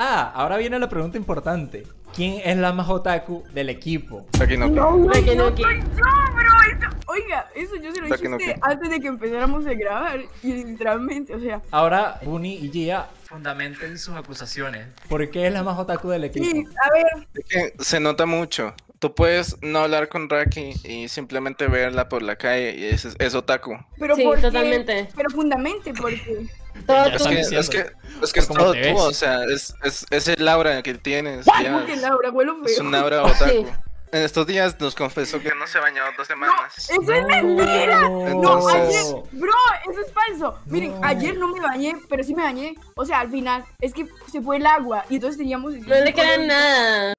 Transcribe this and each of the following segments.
Ah, ahora viene la pregunta importante. ¿Quién es la más otaku del equipo? No, no, bro. oiga, eso yo se lo dije antes de que empezáramos a grabar. Y literalmente, o sea. Ahora, Bunny y Gia fundamenten sus acusaciones. ¿Por qué es la más otaku del equipo? a ver. se nota mucho. Tú puedes no hablar con Raki y simplemente verla por la calle y es, otaku. Pero sí, totalmente. Pero fundamente, porque. Es que, es que, es, todo tú, o sea, es, es, el aura que tienes. Es un aura otaku. En estos días nos confesó que no se bañó dos semanas. ¡Eso es mentira! No, ayer, bro, eso es falso. Miren, ayer no me bañé, pero sí me bañé. O sea, al final, es que se fue el agua y entonces teníamos. No le queda nada.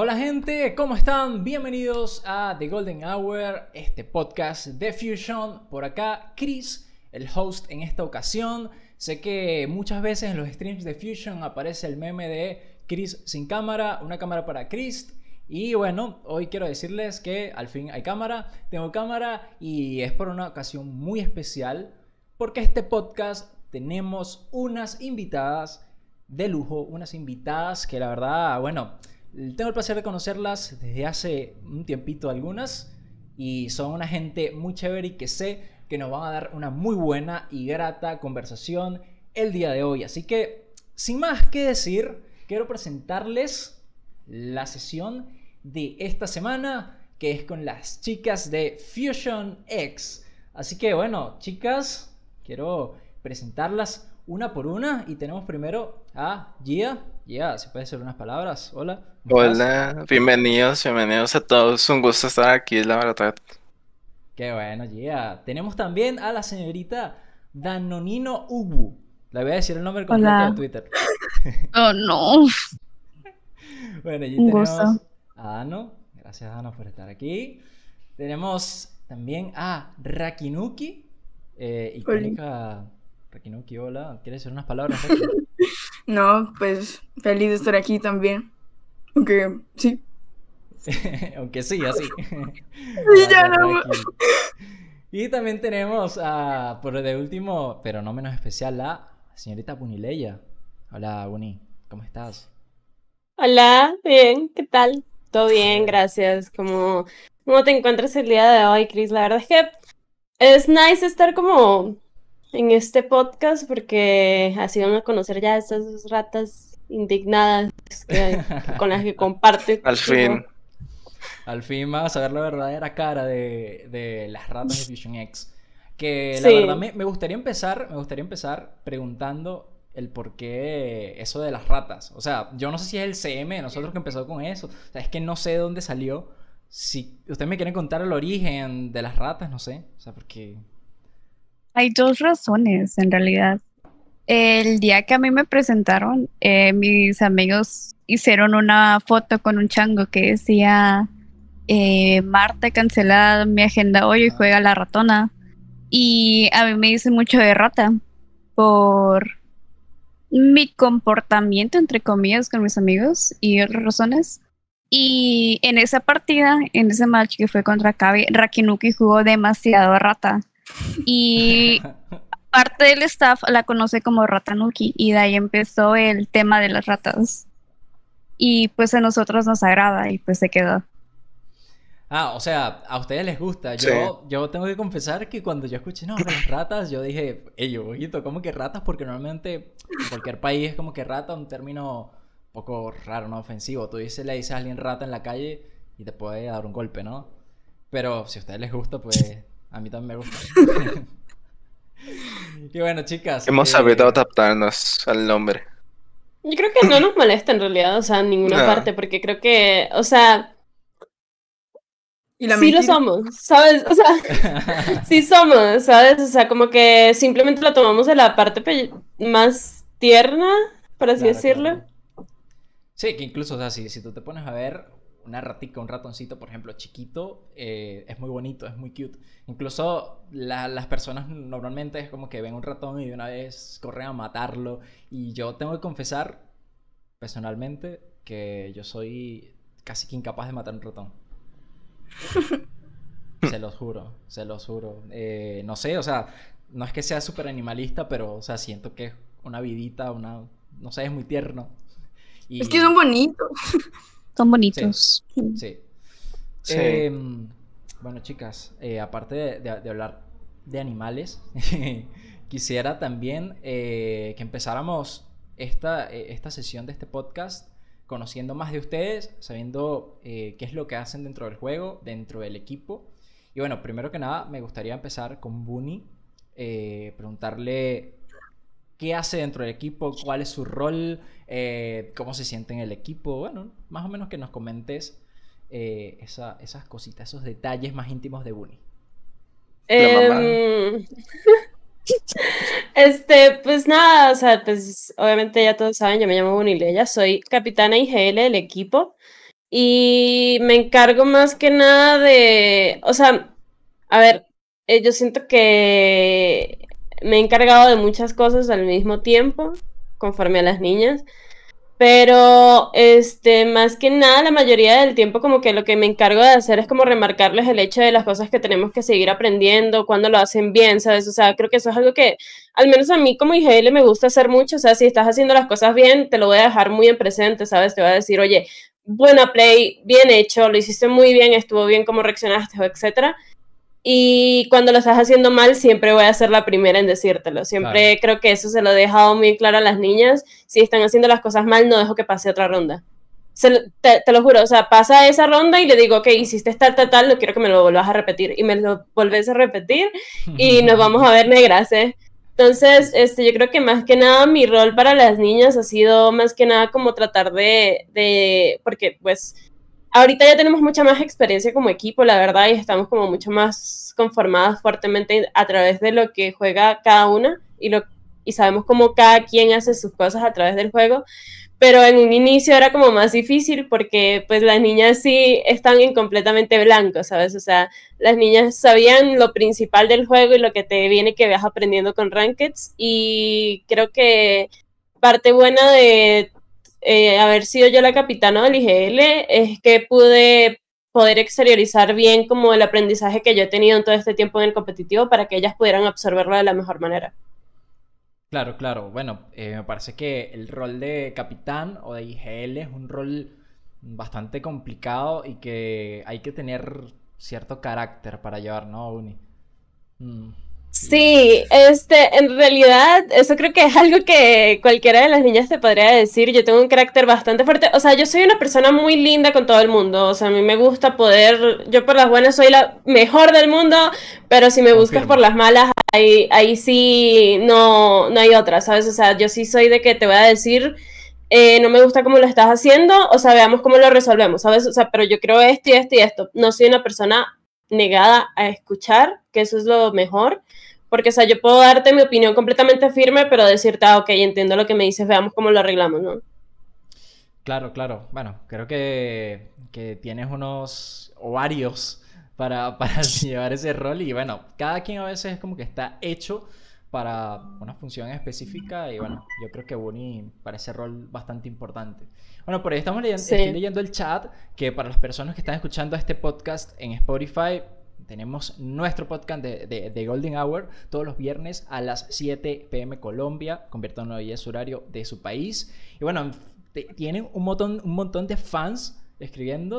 Hola gente, ¿cómo están? Bienvenidos a The Golden Hour, este podcast de Fusion. Por acá, Chris, el host en esta ocasión. Sé que muchas veces en los streams de Fusion aparece el meme de Chris sin cámara, una cámara para Chris. Y bueno, hoy quiero decirles que al fin hay cámara, tengo cámara y es por una ocasión muy especial porque este podcast tenemos unas invitadas de lujo, unas invitadas que la verdad, bueno, tengo el placer de conocerlas desde hace un tiempito algunas y son una gente muy chévere y que sé que nos van a dar una muy buena y grata conversación el día de hoy. Así que, sin más que decir, quiero presentarles la sesión de esta semana que es con las chicas de Fusion X. Así que bueno, chicas, quiero presentarlas una por una y tenemos primero a Gia. Yeah, si puede puedes decir unas palabras. Hola. Hola, bienvenidos, bienvenidos a todos. Un gusto estar aquí, la verdad. Qué bueno, yeah. Tenemos también a la señorita Danonino Ubu. Le voy a decir el nombre completo en Twitter. oh, no. Bueno, allí tenemos a Dano. Gracias, Dano, por estar aquí. Tenemos también a Rakinuki. ¿Y eh, icónica. Hola. Rakinuki, hola. ¿Quieres decir unas palabras? No, pues feliz de estar aquí también. Aunque sí. Aunque sí, así. Y también tenemos, a, por de último, pero no menos especial, la señorita Bunileya. Hola, Buni, ¿cómo estás? Hola, bien, ¿qué tal? Todo bien, gracias. ¿Cómo, cómo te encuentras el día de hoy, Chris? La verdad es que es nice estar como en este podcast porque así van a conocer ya estas ratas indignadas con las que comparte. Al fin. Al fin vamos a ver la verdadera cara de, de las ratas de Fusion X. Que la verdad me, me, gustaría empezar, me gustaría empezar preguntando el por qué eso de las ratas. O sea, yo no sé si es el CM de nosotros que empezó con eso. O sea, es que no sé de dónde salió. Si ustedes me quieren contar el origen de las ratas, no sé. O sea, porque hay dos razones en realidad. El día que a mí me presentaron, eh, mis amigos hicieron una foto con un chango que decía eh, Marta cancelada mi agenda hoy y ah. juega la ratona. Y a mí me dicen mucho de rata por mi comportamiento, entre comillas, con mis amigos y otras razones. Y en esa partida, en ese match que fue contra Kabe, Rakinuki jugó demasiado rata. Y parte del staff la conoce como Ratanuki y de ahí empezó el tema de las ratas. Y pues a nosotros nos agrada y pues se quedó. Ah, o sea, a ustedes les gusta. Yo, yo tengo que confesar que cuando yo escuché, no, las ratas, yo dije, ello, ojito, ¿cómo que ratas? Porque normalmente en cualquier país es como que rata, un término un poco raro, no ofensivo. Tú dices, le dices a alguien rata en la calle y te puede dar un golpe, ¿no? Pero si a ustedes les gusta, pues a mí también me gusta. y bueno, chicas. Hemos sabido eh, adaptarnos al nombre. Yo creo que no nos molesta en realidad, o sea, en ninguna parte, porque creo que, o sea. sí lo somos, ¿sabes? O sea, sí somos, ¿sabes? O sea, como que simplemente lo tomamos de la parte más tierna, por así decirlo. Sí, que incluso, o sea, si tú te pones a ver, una ratica, un ratoncito, por ejemplo, chiquito, eh, es muy bonito, es muy cute. Incluso las personas normalmente es como que ven un ratón y de una vez corren a matarlo. Y yo tengo que confesar, personalmente, que yo soy casi que incapaz de matar un ratón. se los juro, se los juro. Eh, no sé, o sea, no es que sea súper animalista, pero, o sea, siento que es una vidita, una... No sé, es muy tierno. Y... Es que son bonitos. Son bonitos. Sí. Em, bueno, chicas, eh, aparte de, hablar de animales, quisiera también eh, que empezáramos esta, eh, esta sesión de este podcast conociendo más de ustedes, sabiendo qué es lo que hacen dentro del juego, dentro del equipo. Y bueno, primero que nada, me gustaría empezar con Bunny, preguntarle qué hace dentro del equipo, cuál es su rol, eh, cómo se siente en el equipo. Bueno, más o menos que nos comentes eh, esas cositas, esos detalles más íntimos de Bunny. Em, este, pues nada, o sea, pues obviamente ya todos saben, yo me llamo Bunny Leia, soy capitana IGL del equipo y me encargo más que nada de, o sea, a ver, eh, yo siento que me he encargado de muchas cosas al mismo tiempo, conforme a las niñas. Pero, este, más que nada, la mayoría del tiempo como que lo que me encargo de hacer es como remarcarles el hecho de las cosas que tenemos que seguir aprendiendo, cuando lo hacen bien, ¿sabes? O sea, creo que eso es algo que, al menos a mí como IGL me gusta hacer mucho, o sea, si estás haciendo las cosas bien, te lo voy a dejar muy en presente, ¿sabes? Te voy a decir, oye, buena play, bien hecho, lo hiciste muy bien, estuvo bien cómo reaccionaste, etcétera. Y cuando lo estás haciendo mal, siempre voy a ser la primera en decírtelo. Siempre creo que eso se lo he dejado muy claro a las niñas. Si están haciendo las cosas mal, no dejo que pase otra ronda. te, lo juro, o sea, pasa esa ronda y le digo, ok, hiciste tal, tal, tal, no quiero que me lo vuelvas a repetir. Y me lo volvés a repetir y nos vamos a ver negras, ¿eh? Entonces, este, yo creo que más que nada mi rol para las niñas ha sido más que nada como tratar de, de porque pues ahorita ya tenemos mucha más experiencia como equipo, la verdad, y estamos como mucho más conformadas fuertemente a través de lo que juega cada una y, lo, y sabemos cómo cada quien hace sus cosas a través del juego. Pero en un inicio era como más difícil porque pues las niñas sí están en completamente blanco, ¿sabes? O sea, las niñas sabían lo principal del juego y lo que te viene que vas aprendiendo con Rankeds y creo que parte buena de eh, haber sido yo la capitana del IGL es que pude poder exteriorizar bien como el aprendizaje que yo he tenido en todo este tiempo en el competitivo para que ellas pudieran absorberlo de la mejor manera. Claro, claro. Bueno, eh, me parece que el rol de capitán o de IGL es un rol bastante complicado y que hay que tener cierto carácter para llevar, ¿no, Uni? Mm. Sí, este, en realidad, eso creo que es algo que cualquiera de las niñas te podría decir. Yo tengo un carácter bastante fuerte. O sea, yo soy una persona muy linda con todo el mundo. O sea, a mí me gusta poder. Yo por las buenas soy la mejor del mundo, pero si me buscas por las malas, ahí, ahí sí no, no hay otra, ¿sabes? O sea, yo sí soy de que te voy a decir. Eh, no me gusta cómo lo estás haciendo, o sea, veamos cómo lo resolvemos, ¿sabes? O sea, pero yo creo esto y esto y esto. No soy una persona negada a escuchar, que eso es lo mejor. Porque, o sea, yo puedo darte mi opinión completamente firme, pero decirte, ah, ok, entiendo lo que me dices, veamos cómo lo arreglamos, ¿no? Claro, claro. Bueno, creo que, tienes unos ovarios para, para llevar ese rol y bueno, cada quien a veces es como que está hecho para una función específica y bueno, yo creo que Bonnie para ese rol bastante importante. Bueno, por ahí estamos leyendo, leyendo el chat que para las personas que están escuchando este podcast en Spotify, tenemos nuestro podcast de, de, Golden Hour todos los viernes a las 7 pm Colombia, convirtiéndolo en es horario de su país. Y bueno, tienen un montón, un montón de fans escribiendo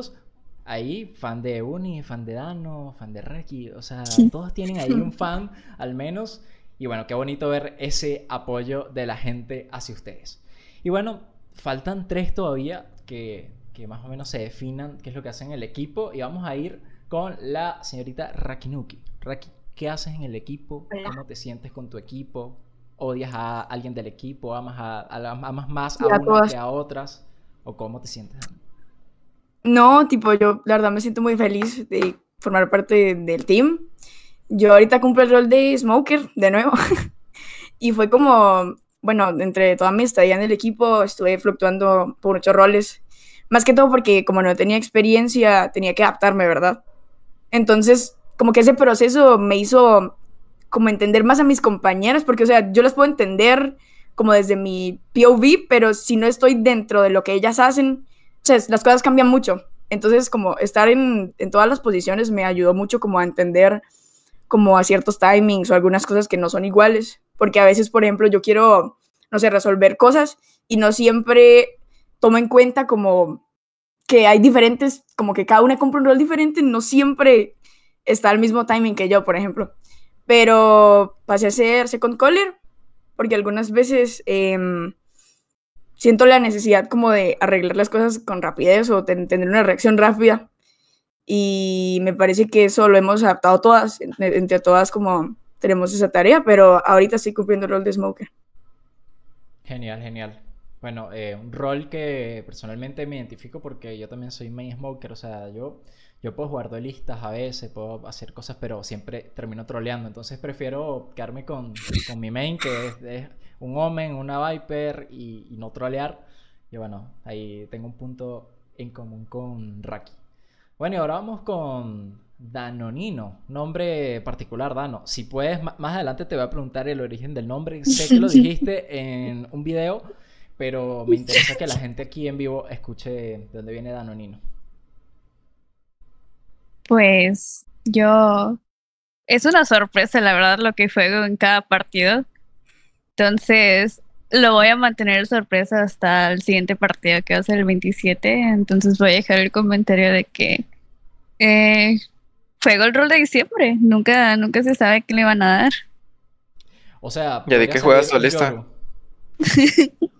ahí, fan de Uni, fan de Dano, fan de Reki, o sea, todos tienen ahí un fan al menos. Y bueno, qué bonito ver ese apoyo de la gente hacia ustedes. Y bueno, faltan tres todavía que, que más o menos se definan qué es lo que hacen el equipo y vamos a ir con la señorita Rakinuki. Raki, ¿qué haces en el equipo? ¿Cómo te sientes con tu equipo? ¿Odias a alguien del equipo? ¿Amas, a, a amas más a, a que a otras? ¿O cómo te sientes? No, tipo, yo la verdad me siento muy feliz de formar parte del team. Yo ahorita cumplo el rol de Smoker, de nuevo. y fue como, bueno, entre toda mi estadía en el equipo estuve fluctuando por muchos roles. Más que todo porque como no tenía experiencia, tenía que adaptarme, ¿verdad? Entonces, como que ese proceso me hizo como entender más a mis compañeras porque, o sea, yo las puedo entender como desde mi POV, pero si no estoy dentro de lo que ellas hacen, o sea, las cosas cambian mucho. Entonces, como estar en, en todas las posiciones me ayudó mucho como a entender como a ciertos timings o algunas cosas que no son iguales, porque a veces, por ejemplo, yo quiero, no sé, resolver cosas y no siempre tomo en cuenta como que hay diferentes, como que cada una compra un rol diferente, no siempre está al mismo timing que yo, por ejemplo. Pero pasé a ser second caller porque algunas veces em, siento la necesidad como de arreglar las cosas con rapidez o tener una reacción rápida. Y me parece que eso lo hemos adaptado todas, entre todas como tenemos esa tarea, pero ahorita estoy cumpliendo el rol de smoker. Genial, genial. Bueno, eh, un rol que personalmente me identifico porque yo también soy main smoker, o sea, yo, yo puedo jugar listas a veces, puedo hacer cosas, pero siempre termino troleando, entonces prefiero quedarme con, con mi main, que es, un Omen, una Viper y, no trolear. Y bueno, ahí tengo un punto en común con Raki. Bueno, y ahora vamos con Danonino, nombre particular, Dano. Si puedes, más adelante te voy a preguntar el origen del nombre. Sé que lo dijiste en un video pero me interesa que la gente aquí en vivo escuche de dónde viene Danonino. Pues yo... Es una sorpresa, la verdad, lo que juego en cada partido. Entonces, lo voy a mantener sorpresa hasta el siguiente partido, que va a ser el 27. Entonces voy a dejar el comentario de que eh, juego el rol de diciembre. Nunca, nunca se sabe qué le van a dar. O sea, ¿ya de qué juegas solista?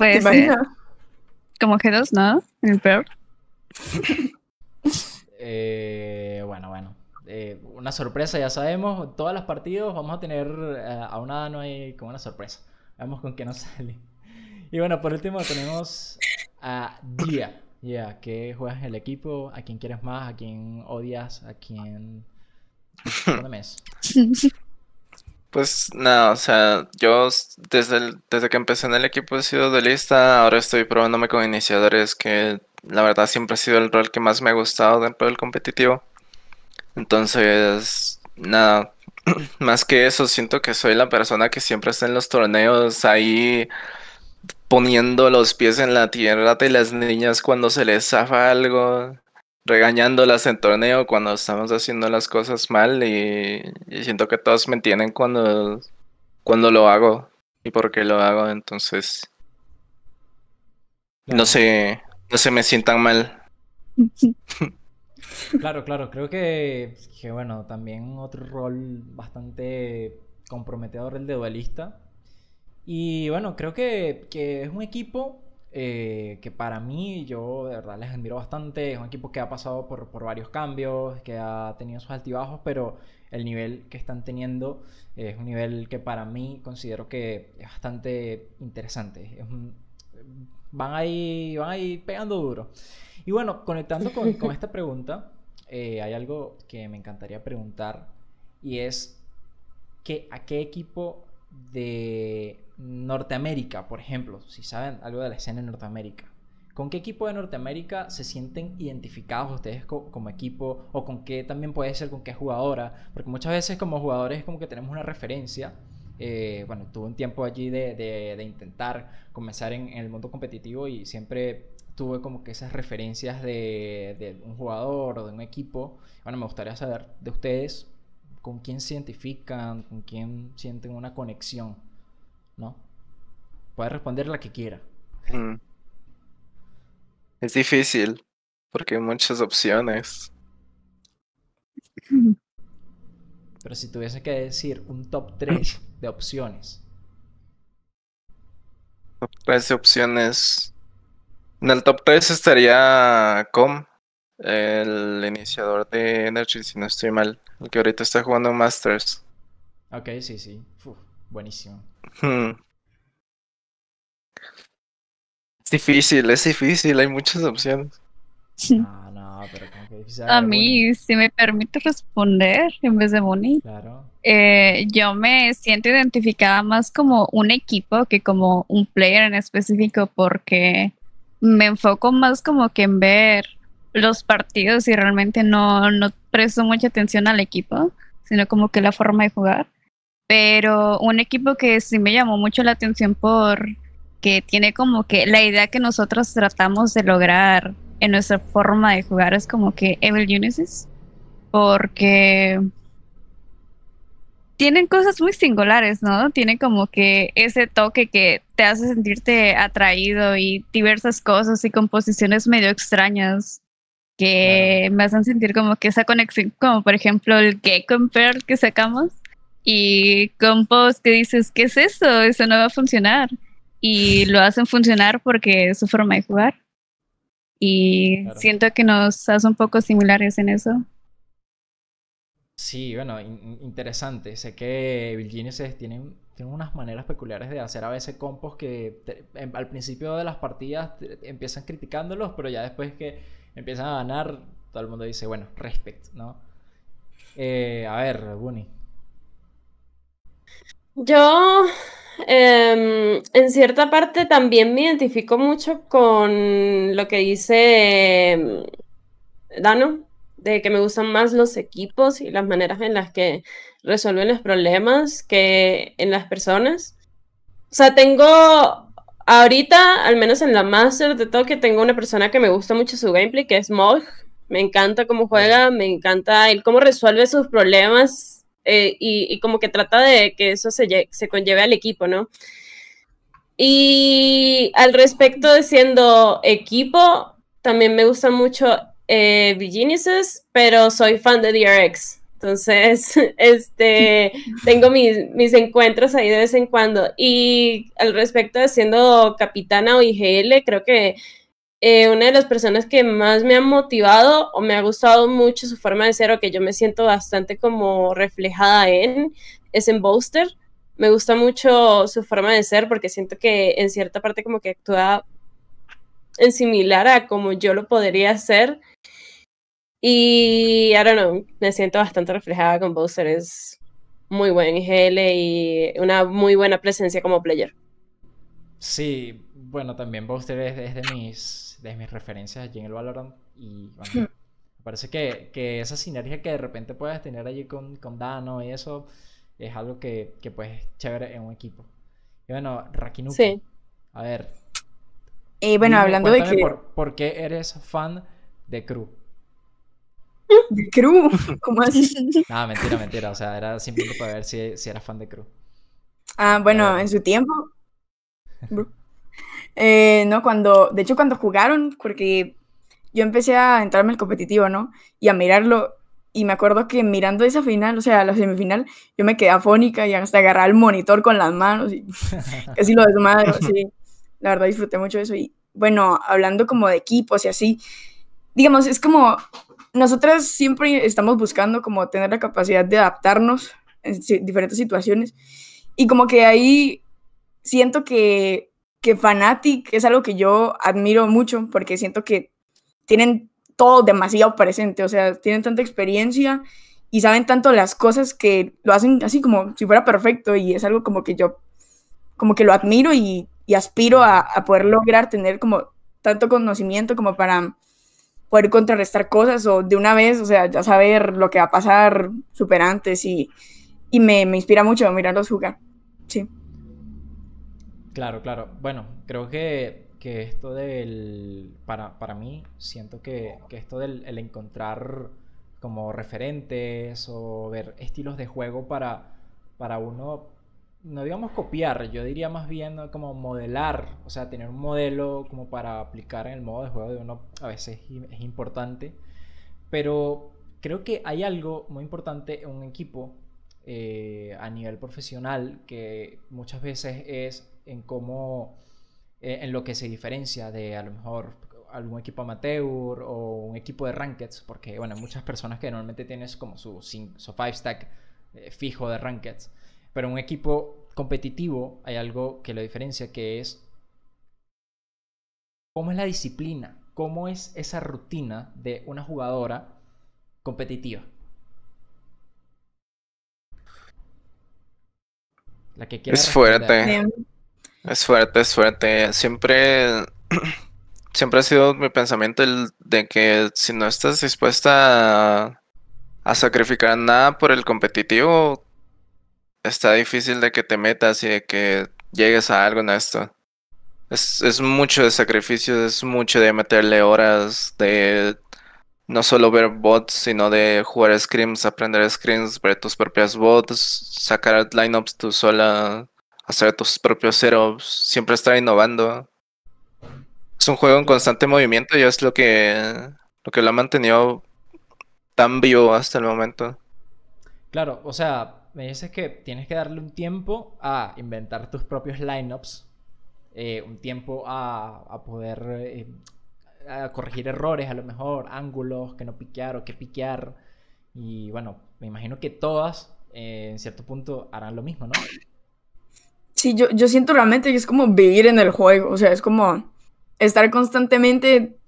pues Como G2, ¿no? El peor. Eh, bueno, bueno. Eh, una sorpresa, ya sabemos. todos los partidos vamos a tener eh, a una no hay como una sorpresa. Vamos con que no sale. Y bueno, por último tenemos a Día Ya, yeah, que juegas el equipo, a quién quieres más, a quién odias, a quién... ¿Dónde Pues nada, o sea, yo desde, desde que empecé en el equipo he sido de lista, ahora estoy probándome con iniciadores, que la verdad siempre ha sido el rol que más me ha gustado dentro del competitivo. Entonces, nada, más que eso, siento que soy la persona que siempre está en los torneos ahí poniendo los pies en la tierra de las niñas cuando se les zafa algo regañándolas en torneo cuando estamos haciendo las cosas mal y, siento que todos me entienden cuando, cuando lo hago y por qué lo hago, entonces no se, no se me sientan mal. claro, claro, creo que, bueno, también otro rol bastante comprometedor el de dualista Y bueno, creo que, que es un equipo eh, que para mí yo de verdad les admiro bastante. Es un equipo que ha pasado por, varios cambios, que ha tenido sus altibajos, pero el nivel que están teniendo es un nivel que para mí considero que es bastante interesante. van, ahí, van pegando duro. Y bueno, conectando con, esta pregunta, eh, hay algo que me encantaría preguntar y es a qué equipo de Norteamérica, por ejemplo, si saben algo de la escena en Norteamérica. ¿Con qué equipo de Norteamérica se sienten identificados ustedes como equipo? ¿O con qué también puede ser con qué jugadora? Porque muchas veces como jugadores como que tenemos una referencia. Eh, bueno, tuve un tiempo allí de, intentar comenzar en, el mundo competitivo y siempre tuve como que esas referencias de, de un jugador o de un equipo. Bueno, me gustaría saber de ustedes con quién se identifican, con quién sienten una conexión. ¿no? Puede responder la que quiera. Mm. Es difícil, porque hay muchas opciones. Pero si tuviese que decir un top 3 de opciones. Top 3 de opciones. En el top 3 estaría Com, el iniciador de Energy, si no estoy mal, el que ahorita está jugando Masters. Ok, sí, sí. Buenísimo. Hmm. Es difícil, es difícil, hay muchas opciones. No, ah, no, pero como que ah, A mí, si me permite responder en vez de Moni, eh, yo me siento identificada más como un equipo que como un player en específico porque me enfoco más como que en ver los partidos y realmente no, no presto mucha atención al equipo, sino como que la forma de jugar. Pero un equipo que sí me llamó mucho la atención por que tiene como que la idea que nosotros tratamos de lograr en nuestra forma de jugar es como que Evil Unisys Porque tienen cosas muy singulares, ¿no? Tienen como que ese toque que te hace sentirte atraído y diversas cosas y composiciones medio extrañas que me hacen sentir como que esa conexión, como por ejemplo el Gecko Pearl que sacamos, y compost que dices, ¿qué es eso? Eso no va a funcionar. Y lo hacen funcionar porque es su forma de jugar. Y siento que nos hace un poco similares en eso. Sí, bueno, interesante. Sé que Virginia tienen tiene, unas maneras peculiares de hacer a veces compos que em, al principio de las partidas empiezan criticándolos, pero ya después que empiezan a ganar, todo el mundo dice, bueno, respect, ¿no? Eh, a ver, Bunny. Yo, em, en cierta parte, también me identifico mucho con lo que dice em, Dano, de que me gustan más los equipos y las maneras en las que resuelven los problemas que en las personas. O sea, tengo ahorita, al menos en la Master de que tengo una persona que me gusta mucho su gameplay, que es Mog. Me encanta cómo juega, me encanta él cómo resuelve sus problemas eh, y, como que trata de que eso se, se conlleve al equipo, ¿no? Y al respecto de siendo equipo, también me gusta mucho eh, pero soy fan de DRX. Entonces, este, tengo mis, mis, encuentros ahí de vez en cuando. Y al respecto de siendo capitana o IGL, creo que eh, una de las personas que más me ha motivado o me ha gustado mucho su forma de ser o que yo me siento bastante como reflejada en es en Boaster. Me gusta mucho su forma de ser porque siento que en cierta parte como que actúa en similar a como yo lo podría hacer. Y I don't know, me siento bastante reflejada con Bowser. Es muy buen GL y una muy buena presencia como player. Sí, bueno, también Bowser es de mis de mis referencias allí en el Valorant. Y hmm. me parece que, que, esa sinergia que de repente puedes tener allí con, con Dano y eso es algo que, que pues chévere en un equipo. Y bueno, Rakinuki. Sí. A ver. Y bueno, hablando de que. Por, por, qué eres fan de Crew? ¿De Crew? ¿Cómo así? no, mentira, mentira. O sea, era simplemente para ver si, si eras fan de Crew. Ah, bueno, eh, en su tiempo. Eh, no, cuando, de hecho, cuando jugaron, porque yo empecé a entrarme al competitivo, ¿no? Y a mirarlo. Y me acuerdo que mirando esa final, o sea, la semifinal, yo me quedé afónica y hasta agarré el monitor con las manos y casi lo desmadro, sí. La verdad disfruté mucho eso. Y bueno, hablando como de equipos y así, digamos, es como nosotras siempre estamos buscando como tener la capacidad de adaptarnos en diferentes situaciones. Y como que ahí siento que que Fanatic es algo que yo admiro mucho porque siento que tienen todo demasiado presente, o sea, tienen tanta experiencia y saben tanto las cosas que lo hacen así como si fuera perfecto y es algo como que yo como que lo admiro y, aspiro a, poder lograr tener como tanto conocimiento como para poder contrarrestar cosas o de una vez, o sea, ya saber lo que va a pasar super antes y, y me, me inspira mucho mirarlos jugar. Sí. Claro, claro. Bueno, creo que, esto del. Para, para mí, siento que, esto del el encontrar como referentes o ver estilos de juego para, para uno, no digamos copiar, yo diría más bien como modelar, o sea, tener un modelo como para aplicar en el modo de juego de uno a veces es importante, pero creo que hay algo muy importante en un equipo eh, a nivel profesional que muchas veces es en cómo, eh, en lo que se diferencia de a lo mejor algún equipo amateur o un equipo de rankeds, porque bueno, muchas personas que normalmente tienes como su 5 five stack eh, fijo de rankeds, pero un equipo competitivo hay algo que lo diferencia que es cómo es la disciplina, cómo es esa rutina de una jugadora competitiva. La que quiera es fuerte. Es fuerte, es fuerte. Siempre, siempre ha sido mi pensamiento el de que si no estás dispuesta a, sacrificar nada por el competitivo, está difícil de que te metas y de que llegues a algo en esto. Es, es, mucho de sacrificio, es mucho de meterle horas, de no solo ver bots, sino de jugar scrims, aprender scrims, ver tus propias bots, sacar lineups tú sola, hacer tus propios setups, siempre estar innovando. Es un juego en constante movimiento y es lo que, lo que lo ha mantenido tan vivo hasta el momento. Claro, o sea, me dices que tienes que darle un tiempo a inventar tus propios lineups, eh, un tiempo a, a poder eh, corregir errores, a lo mejor ángulos que no piquear o que piquear. Y bueno, me imagino que todas eh, en cierto punto harán lo mismo, ¿no? Sí, yo, yo siento realmente que es como vivir en el juego, o sea, es como estar constantemente,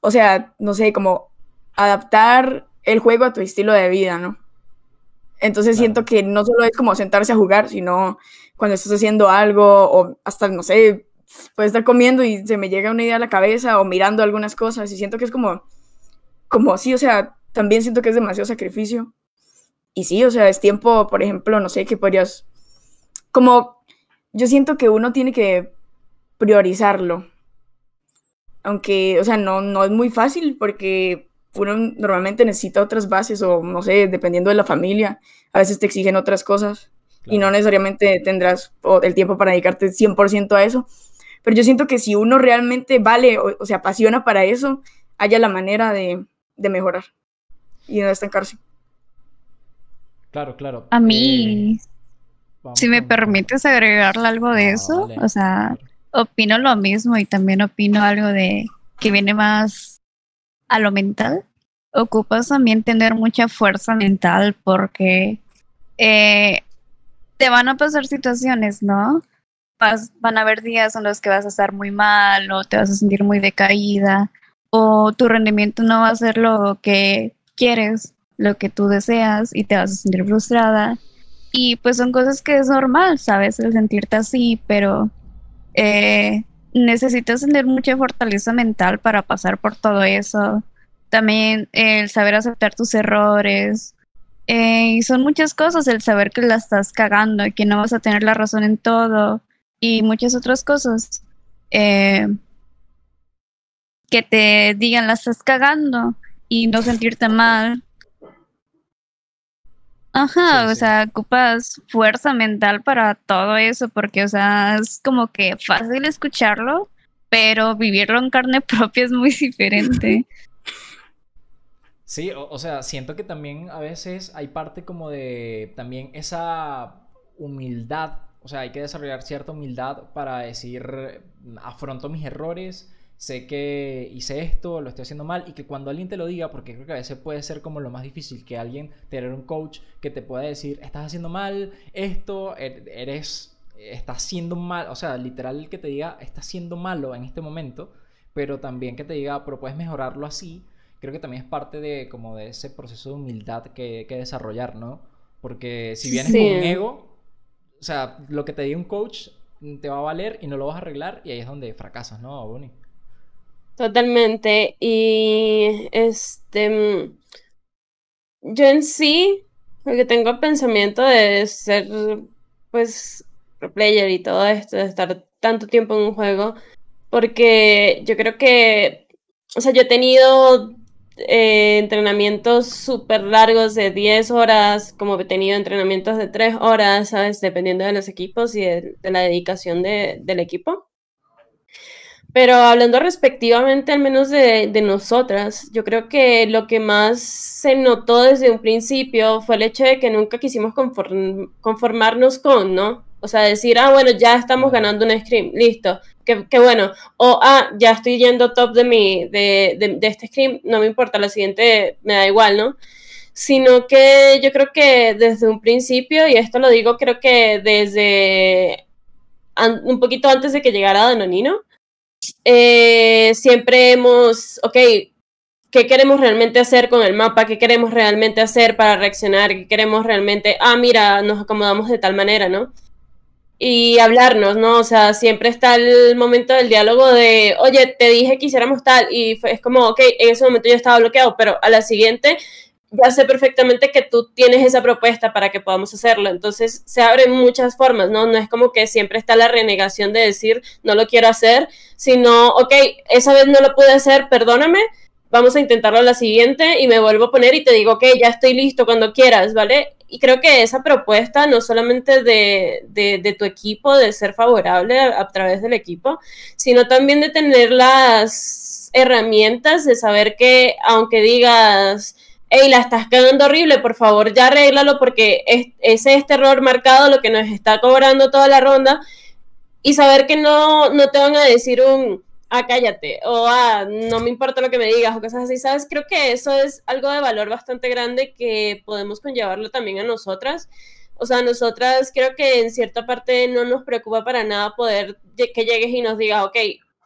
o sea, no sé, como adaptar el juego a tu estilo de vida, ¿no? Entonces siento que no solo es como sentarse a jugar, sino cuando estás haciendo algo o hasta, no sé, puedes estar comiendo y se me llega una idea a la cabeza o mirando algunas cosas y siento que es como, como así, o sea, también siento que es demasiado sacrificio. Y sí, o sea, es tiempo, por ejemplo, no sé, que podrías, como yo siento que uno tiene que priorizarlo. Aunque, o sea, no, no es muy fácil porque uno normalmente necesita otras bases o no sé, dependiendo de la familia, a veces te exigen otras cosas y no necesariamente tendrás el tiempo para dedicarte 100% a eso. Pero yo siento que si uno realmente vale o, se apasiona para eso, haya la manera de, mejorar y no estancarse. Claro, claro. A mí, eh, si me permites agregarle algo de ah, eso, o sea, opino lo mismo y también opino algo de que viene más a lo mental. Ocupas también tener mucha fuerza mental porque eh, te van a pasar situaciones, ¿no? van a haber días en los que vas a estar muy mal o te vas a sentir muy decaída o tu rendimiento no va a ser lo que quieres, lo que tú deseas y te vas a sentir frustrada y pues son cosas que es normal, ¿sabes? El sentirte así, pero eh, necesitas tener mucha fortaleza mental para pasar por todo eso. También el saber aceptar tus errores. Eh, y son muchas cosas el saber que la estás cagando y que no vas a tener la razón en todo y muchas otras cosas. Eh, que te digan la estás cagando y no sentirte mal Ajá, o sea, ocupas fuerza mental para todo eso, porque, o sea, es como que fácil escucharlo, pero vivirlo en carne propia es muy diferente. Sí, o, sea, siento que también a veces hay parte como de también esa humildad, o sea, hay que desarrollar cierta humildad para decir, afronto mis errores, sé que hice esto, lo estoy haciendo mal, y que cuando alguien te lo diga, porque creo que a veces puede ser como lo más difícil, que alguien, tener un coach que te pueda decir, estás haciendo mal esto, er-, eres, estás haciendo mal, o sea, literal que te diga, estás haciendo malo en este momento, pero también que te diga, pero puedes mejorarlo así, creo que también es parte de como de ese proceso de humildad que, que desarrollar, ¿no? Porque si vienes con un ego, o sea, lo que te diga un coach te va a valer y no lo vas a arreglar y ahí es donde fracasas, ¿no, Bonnie? Totalmente. Y este, mm, yo en sí, porque tengo pensamiento de ser, pues, player y todo esto, de estar tanto tiempo en un juego, porque yo creo que, o sea, yo he tenido eh, entrenamientos súper largos de 10 horas, como he tenido entrenamientos de 3 horas, ¿sabes? Dependiendo de los equipos y de, la dedicación del equipo. Pero hablando respectivamente, al menos de, de, nosotras, yo creo que lo que más se notó desde un principio fue el hecho de que nunca quisimos conformarnos con, ¿no? O sea, decir, ah, bueno, ya estamos ganando un scream, listo, que, bueno. O, ah, ya estoy yendo top de, mi, de este scream, no me importa, la siguiente me da igual, ¿no? Sino que yo creo que desde un principio, y esto lo digo creo que desde un poquito antes de que llegara Danonino, eh, siempre hemos, ok, ¿qué queremos realmente hacer con el mapa? ¿Qué queremos realmente hacer para reaccionar? ¿Qué queremos realmente, ah, mira, nos acomodamos de tal manera, ¿no? Y hablarnos, ¿no? O sea, siempre está el momento del diálogo de, oye, te dije que hiciéramos tal, y es como, ok, en ese momento yo estaba bloqueado, pero a la siguiente ya sé perfectamente que tú tienes esa propuesta para que podamos hacerlo. Entonces se abren muchas formas, ¿no? No es como que siempre está la renegación de decir, no lo quiero hacer, sino, ok, esa vez no lo pude hacer, perdóname, vamos a intentarlo la siguiente y me vuelvo a poner y te digo, ok, ya estoy listo cuando quieras, ¿vale? Y creo que esa propuesta, no solamente de, tu equipo, de ser favorable a través del equipo, sino también de tener las herramientas de saber que aunque digas, hey, la estás quedando horrible, por favor ya arréglalo porque es, ese es error marcado lo que nos está cobrando toda la ronda y saber que no, no te van a decir un, ah, cállate, o ah, no me importa lo que me digas, o cosas así, ¿sabes? Creo que eso es algo de valor bastante grande que podemos conllevarlo también a nosotras. O sea, nosotras creo que en cierta parte no nos preocupa para nada poder que llegues y nos digas, ok,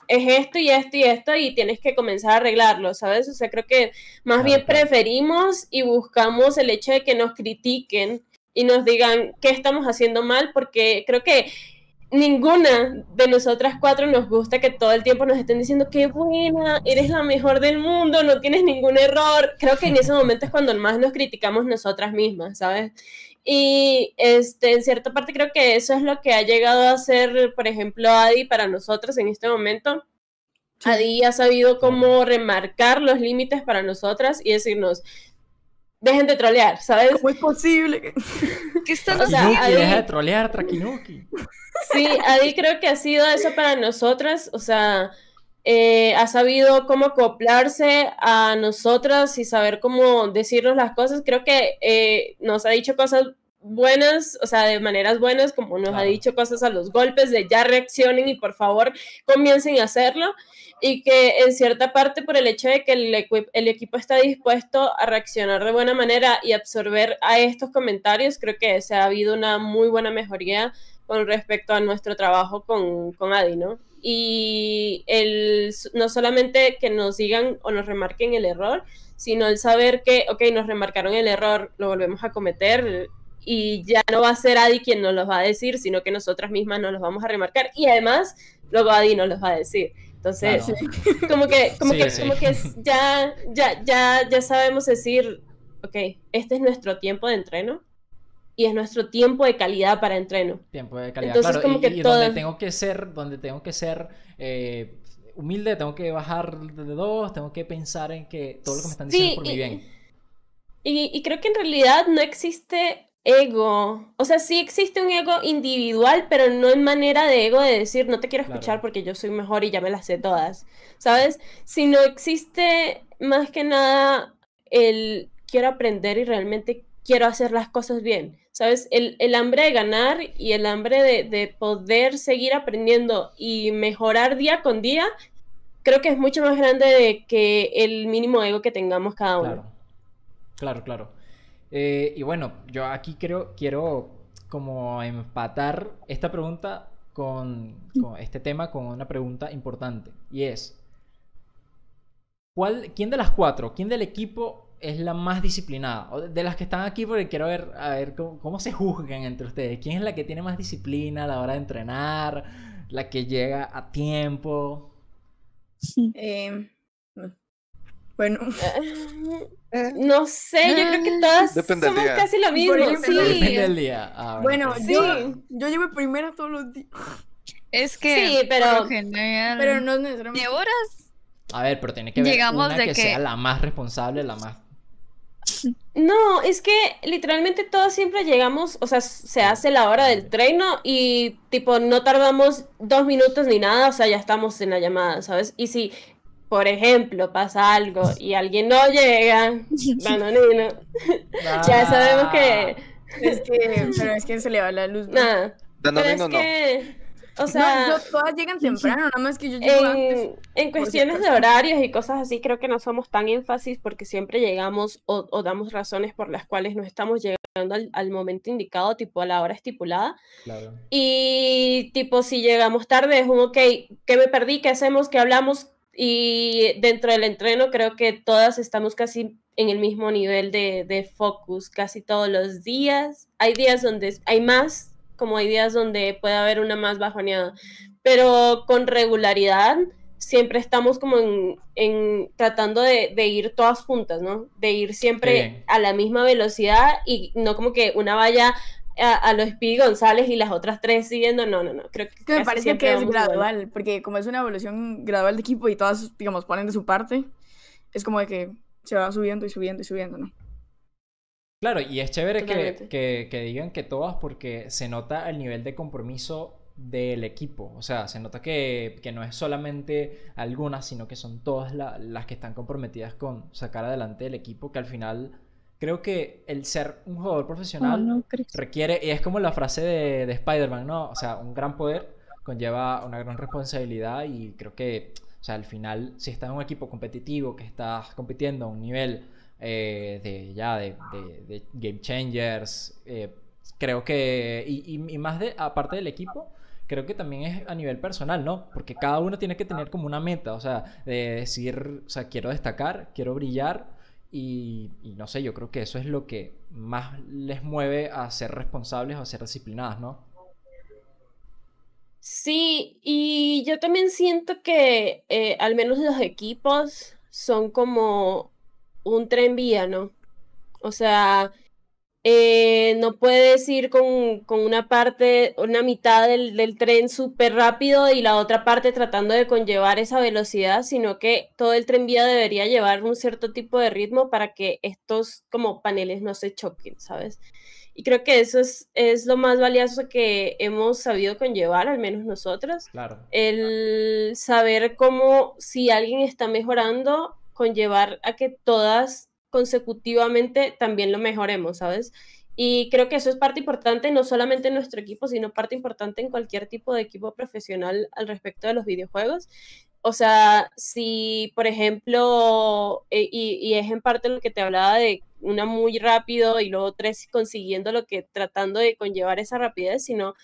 es esto y esto y esto y tienes que comenzar a arreglarlo, ¿sabes? O sea, creo que más bien preferimos y buscamos el hecho de que nos critiquen y nos digan qué estamos haciendo mal, porque creo que ninguna de nosotras cuatro nos gusta que todo el tiempo nos estén diciendo qué buena, eres la mejor del mundo, no tienes ningún error. Creo que en ese momento es cuando más nos criticamos nosotras mismas, ¿sabes? Y este, en cierta parte creo que eso es lo que ha llegado a hacer por ejemplo, Adi para nosotras en este momento. Adi ha sabido cómo remarcar los límites para nosotras y decirnos, dejen de trolear, ¿sabes? muy posible? Que... o sea, deja de trolear, Trakinoki. Sí, Adi creo que ha sido eso para nosotras, o sea, eh, ha sabido cómo acoplarse a nosotras y saber cómo decirnos las cosas. Creo que eh, nos ha dicho cosas buenas, o sea, de maneras buenas, como nos ha dicho cosas a los golpes, de ya reaccionen y por favor comiencen a hacerlo. Y que en cierta parte por el hecho de que el, equipo está dispuesto a reaccionar de buena manera y absorber a estos comentarios, creo que se ha habido una muy buena mejoría con respecto a nuestro trabajo con, con Adi, ¿no? y el, no solamente que nos digan o nos remarquen el error, sino el saber que, ok, nos remarcaron el error, lo volvemos a cometer y ya no va a ser Adi quien nos los va a decir, sino que nosotras mismas nos los vamos a remarcar y además luego Adi nos los va a decir. Entonces, como que, como que, Como que ya, ya, ya, ya sabemos decir, ok, este es nuestro tiempo de entreno, y es nuestro tiempo de calidad para entreno. Tiempo de calidad, Entonces, claro. Como y, que donde tengo que ser, donde tengo que ser eh, humilde, tengo que bajar de dos, tengo que pensar en que todo lo que me están diciendo es por mi bien. Y, creo que en realidad no existe ego. O sea, sí existe un ego individual, pero no en manera de ego de decir no te quiero escuchar porque yo soy mejor y ya me las sé todas, ¿sabes? Sino existe más que nada el quiero aprender y realmente quiero hacer las cosas bien. ¿sabes? El, hambre de ganar y el hambre de, poder seguir aprendiendo y mejorar día con día, creo que es mucho más grande de que el mínimo ego que tengamos cada uno. Claro, claro, claro. Eh, y bueno, yo aquí creo, quiero como empatar esta pregunta con, con este tema con una pregunta importante y es, ¿cuál, ¿quién de las cuatro, quién del equipo es la más disciplinada? De las que están aquí, porque quiero ver, a ver cómo, se juzgan entre ustedes. ¿Quién es la que tiene más disciplina a la hora de entrenar? ¿La que llega a tiempo? Em, bueno. no sé, yo creo que todas somos casi lo mismo. sí. Ah, bueno, pues. sí. yo, llevo primero todos los días. Es que sí, pero, pero no necesariamente. horas? A ver, pero tiene que ver que, sea la más responsable, la más no, es que literalmente todos siempre llegamos, o sea, se hace la hora del treno y tipo no tardamos dos minutos ni nada, o sea, ya estamos en la llamada, ¿sabes? Y si, por ejemplo, pasa algo y alguien no llega, ya sabemos que... Ah, es que, pero es que se le va la luz. Nada. es o sea, todas llegan temprano, nada más que yo llego en, En cuestiones de horarios y cosas así, creo que no somos tan énfasis porque siempre llegamos o, damos razones por las cuales no estamos llegando al, momento indicado, tipo a la hora estipulada. Y tipo, si llegamos tarde, es un ok, ¿qué me perdí? que hacemos? que hablamos? Y dentro del entreno creo que todas estamos casi en el mismo nivel de, de focus casi todos los días. Hay días donde hay más como hay días donde puede haber una más bajoneada, pero con regularidad siempre estamos como en, tratando de, ir todas juntas, ¿no? De ir siempre a la misma velocidad y no como que una vaya a, los P. González y las otras tres siguiendo, no, no, no, creo que... me parece que es gradual, porque como es una evolución gradual de equipo y todas, digamos, ponen de su parte, es como de que se va subiendo y subiendo y subiendo, ¿no? Claro, y es chévere que, que, digan que todas porque se nota el nivel de compromiso del equipo. O sea, se nota que, no es solamente algunas, sino que son todas las que están comprometidas con sacar adelante el equipo, que al final creo que el ser un jugador profesional requiere, y es como la frase de, de Spider-Man, ¿no? O sea, un gran poder conlleva una gran responsabilidad y creo que, o sea, al final, si estás en un equipo competitivo, que estás compitiendo a un nivel eh, de ya de, game changers. Eh, creo que, y, más de, aparte del equipo, creo que también es a nivel personal, ¿no? Porque cada uno tiene que tener como una meta, o sea, de decir, o sea, quiero destacar, quiero brillar. Y, no sé, yo creo que eso es lo que más les mueve a ser responsables o a ser disciplinadas, ¿no? Sí, y yo también siento que eh, al menos los equipos son como un tren vía, ¿no? O sea, eh, no puedes ir con, una parte, una mitad del, tren súper rápido y la otra parte tratando de conllevar esa velocidad, sino que todo el tren vía debería llevar un cierto tipo de ritmo para que estos como paneles no se choquen, ¿sabes? Y creo que eso es, es lo más valioso que hemos sabido conllevar, al menos nosotros. Claro. El saber cómo, si alguien está mejorando, conllevar a que todas consecutivamente también lo mejoremos, ¿sabes? Y creo que eso es parte importante, no solamente en nuestro equipo, sino parte importante en cualquier tipo de equipo profesional al respecto de los videojuegos. O sea, si, por ejemplo, eh, y, es en parte lo que te hablaba de una muy rápido y luego tres consiguiendo lo que tratando de conllevar esa rapidez, sino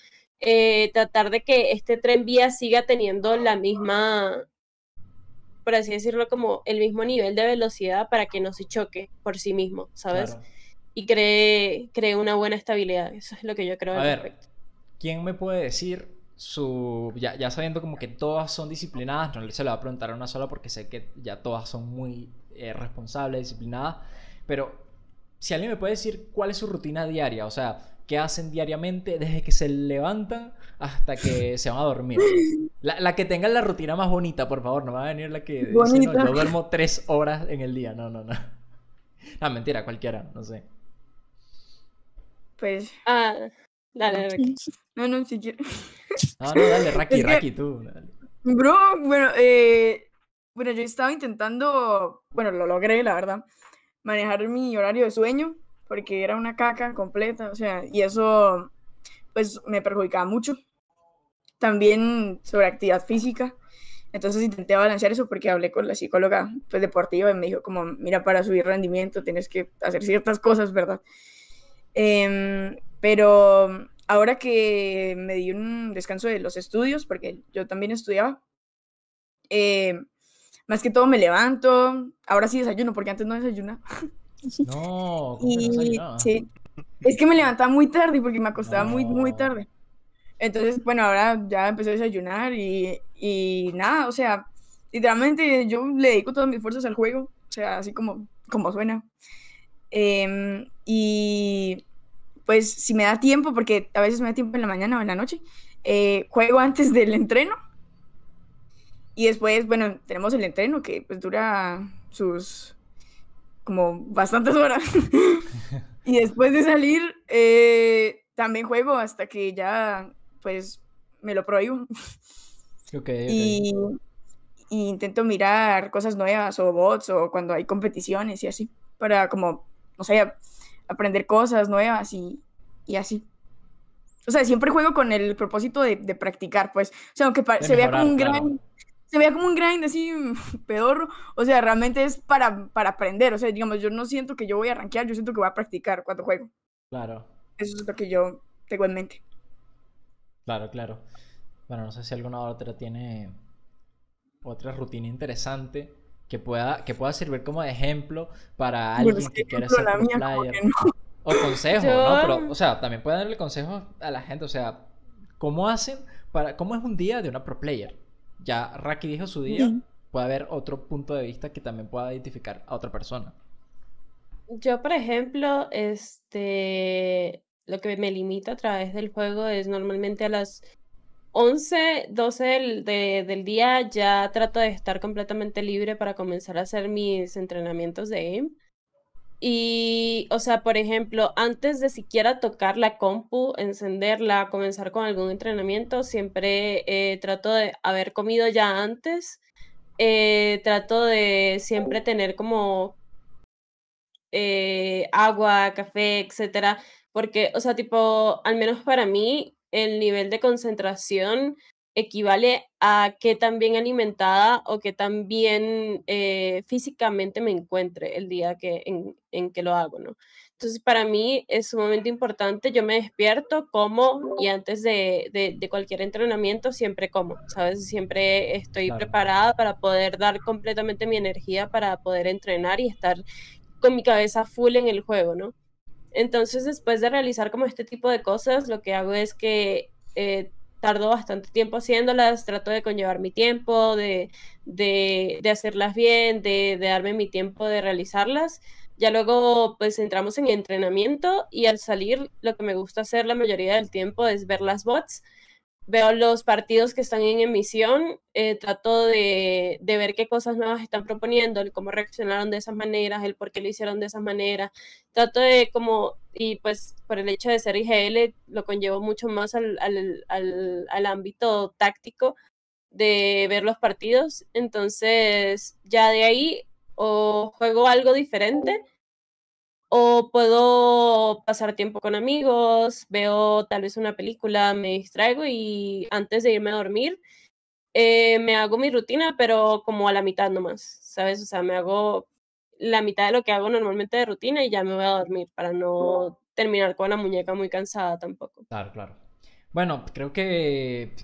eh, tratar de que este tren vía siga teniendo la misma, por así decirlo, como el mismo nivel de velocidad para que no se choque por sí mismo, ¿sabes? Y cree, cree una buena estabilidad. Eso es lo que yo creo. A ¿quién me puede decir su. Ya, sabiendo como que todas son disciplinadas, no se lo voy a preguntar a una sola porque sé que ya todas son muy eh, responsables, disciplinadas, pero si alguien me puede decir cuál es su rutina diaria, o sea, qué hacen diariamente desde que se levantan hasta que se van a dormir. La, que tenga la rutina más bonita, por favor, no va a venir la que no, duermo tres horas en el día. No, no, no. No, mentira, cualquiera, no sé. Pues. Ah, dale, Raki. No, no, si quieres. No, no, dale, Raki, Raki, tú. Bro, bueno, eh. Bueno, yo estaba intentando, bueno, lo logré, la verdad, manejar mi horario de sueño, porque era una caca completa, o sea, y eso pues me perjudicaba mucho. También sobre actividad física. Entonces intenté balancear eso porque hablé con la psicóloga pues, deportiva y me dijo como, mira, para subir rendimiento tienes que hacer ciertas cosas, ¿verdad? Em, pero ahora que me di un descanso de los estudios, porque yo también estudiaba, em, más que todo me levanto, ahora sí desayuno, porque antes no desayunaba. No, y, no es que me levantaba muy tarde porque me acostaba muy, muy tarde. Entonces, bueno, ahora ya empecé a desayunar y, y nada, o sea, literalmente yo le dedico todas mis fuerzas al juego, o sea, así como, como suena. Em, y pues si me da tiempo, porque a veces me da tiempo en la mañana o en la noche, eh, juego antes del entreno. Y después, bueno, tenemos el entreno que pues dura sus como bastantes horas. Y después de salir, eh, también juego hasta que ya, pues, me lo prohíbo. Y, intento mirar cosas nuevas o bots o cuando hay competiciones y así, para como, o sea, aprender cosas nuevas y, y así. O sea, siempre juego con el propósito de, practicar, pues. O sea, aunque se vea como un gran se veía como un grind así pedorro. O sea, realmente es para, para aprender. O sea, digamos, yo no siento que yo voy a rankear, yo siento que voy a practicar cuando juego. Claro. Eso es lo que yo tengo en mente. Claro, claro. Bueno, no sé si alguna otra tiene otra rutina interesante que pueda, que pueda servir como ejemplo para alguien que, quiera ser un player. O consejo, ¿no? o sea, también puede darle consejos a la gente. O sea, ¿cómo hacen para. cómo es un día de una pro player? ya Raki dijo su día, puede haber otro punto de vista que también pueda identificar a otra persona. Yo, por ejemplo, este, lo que me limita a través del juego es normalmente a las 11, 12 del, del día ya trato de estar completamente libre para comenzar a hacer mis entrenamientos de game. Y, o sea, por ejemplo, antes de siquiera tocar la compu, encenderla, comenzar con algún entrenamiento, siempre eh, trato de haber comido ya antes. Eh, trato de siempre oh. tener como eh, agua, café, etcétera. Porque, o sea, tipo, al menos para mí, el nivel de concentración equivale a qué tan bien alimentada o qué tan bien eh, físicamente me encuentre el día que, en, que lo hago, ¿no? Entonces, para mí es un momento importante, yo me despierto, como y antes de, de, cualquier entrenamiento siempre como, ¿sabes? Siempre estoy preparada para poder dar completamente mi energía para poder entrenar y estar con mi cabeza full en el juego, ¿no? Entonces, después de realizar como este tipo de cosas, lo que hago es que... Eh, tardó bastante tiempo haciéndolas, trato de conllevar mi tiempo, de, de, hacerlas bien, de, darme mi tiempo de realizarlas. Ya luego pues entramos en entrenamiento y al salir lo que me gusta hacer la mayoría del tiempo es ver las bots veo los partidos que están en emisión, eh, trato de, ver qué cosas nuevas están proponiendo, cómo reaccionaron de esas maneras, el por qué lo hicieron de esas maneras. Trato de como, y pues por el hecho de ser IGL, lo conllevo mucho más al, al, al, al ámbito táctico de ver los partidos. Entonces, ya de ahí o juego algo diferente o puedo pasar tiempo con amigos, veo tal vez una película, me distraigo y antes de irme a dormir eh, me hago mi rutina, pero como a la mitad nomás, ¿sabes? O sea, me hago la mitad de lo que hago normalmente de rutina y ya me voy a dormir para no terminar con la muñeca muy cansada tampoco. Claro, claro. Bueno, creo que,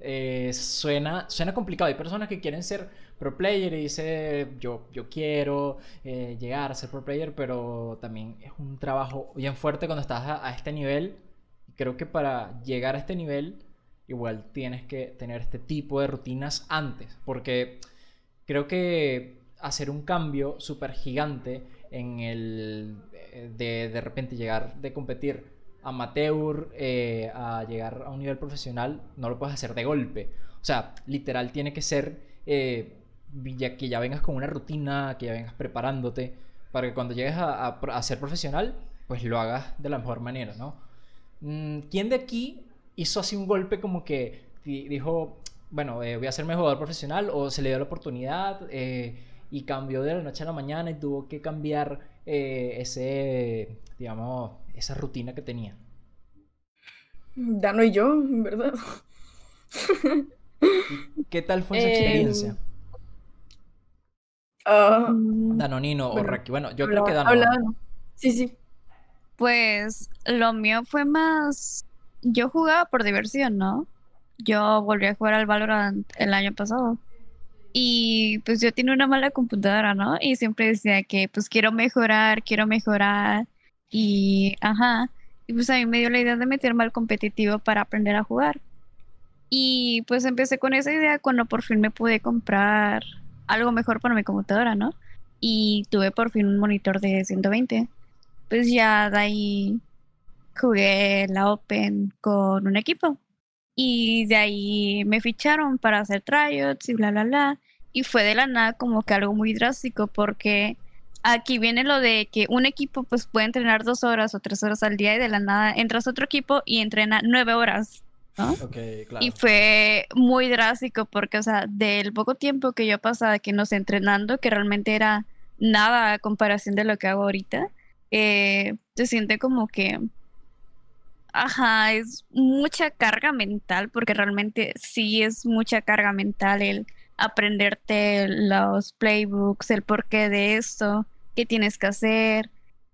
eh, suena, suena complicado. Hay personas que quieren ser pro player y dice, yo, yo quiero eh, llegar a ser pro player, pero también es un trabajo bien fuerte cuando estás a, este nivel. Creo que para llegar a este nivel, igual tienes que tener este tipo de rutinas antes, porque creo que hacer un cambio súper gigante en el eh, de repente llegar de competir amateur eh, a llegar a un nivel profesional no lo puedes hacer de golpe o sea literal tiene que ser ya, que ya vengas con una rutina, que ya vengas preparándote, para que cuando llegues a, ser profesional, pues lo hagas de la mejor manera, ¿no? Mm, ¿Quién de aquí hizo así un golpe como que dijo, bueno, eh, voy a ser mejor profesional o se le dio la oportunidad eh, y cambió de la noche a la mañana y tuvo que cambiar eh, ese, digamos, esa rutina que tenía? Dano y yo, en verdad. ¿Qué tal fue esa em, experiencia? Ah, mm, Danonino o Raki. Bueno, yo creo que Danonino. Sí, sí. Pues lo mío fue más. Yo jugaba por diversión, ¿no? Yo volví a jugar al Valorant el año pasado. Y pues yo tenía una mala computadora, ¿no? Y siempre decía que pues quiero mejorar, quiero mejorar. Y ajá. Y pues a mí me dio la idea de meterme al competitivo para aprender a jugar. Y pues empecé con esa idea cuando por fin me pude comprar algo mejor para mi computadora, ¿no? Y tuve por fin un monitor de 120. Pues ya de ahí jugué la Open con un equipo. Y de ahí me ficharon para hacer tryouts y bla, bla, bla. Y fue de la nada como que algo muy drástico porque aquí viene lo de que un equipo pues puede entrenar dos horas o tres horas al día y de la nada entras a otro equipo y entrena nueve horas. Y fue muy drástico porque, o sea, del poco tiempo que yo pasaba aquí nos entrenando, que realmente era nada a comparación de lo que hago ahorita, te eh, se siente como que, ajá, es mucha carga mental, porque realmente sí es mucha carga mental el aprenderte los playbooks, el porqué de esto, qué tienes que hacer,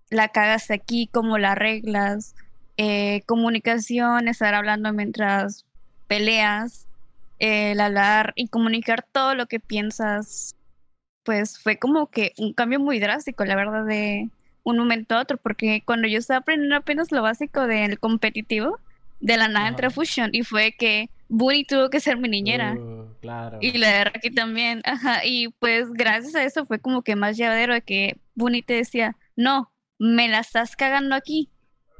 la cagas aquí, cómo la arreglas. Eh, comunicación, estar hablando mientras peleas, el hablar y comunicar todo lo que piensas, pues fue como que un cambio muy drástico, la verdad, de un momento a otro, porque cuando yo estaba aprendiendo apenas lo básico del competitivo, de la nada entre Fusion y fue que Bunny tuvo que ser mi niñera. Uh, y la de Raki también. Ajá. Y pues gracias a eso fue como que más llevadero de que Bunny te decía, no, me la estás cagando aquí.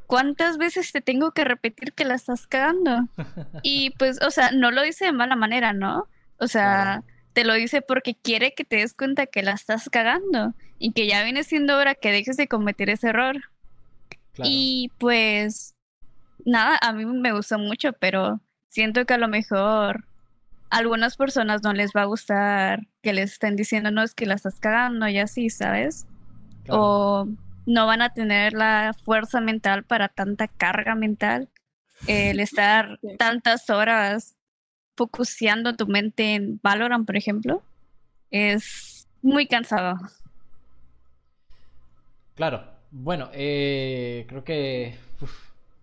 ¿cuántas veces te tengo que repetir que la estás cagando? Y pues, o sea, no lo dice de mala manera, ¿no? O sea, te lo dice porque quiere que te des cuenta que la estás cagando y que ya viene siendo hora que dejes de cometer ese error. Y pues, nada, a mí me gustó mucho, pero siento que a lo mejor algunas personas no les va a gustar que les estén diciendo, no, es que la estás cagando y así, ¿sabes? O no van a tener la fuerza mental para tanta carga mental. El estar tantas horas focuseando tu mente en Valorant, por ejemplo, es muy cansado. Claro, bueno, eh, creo que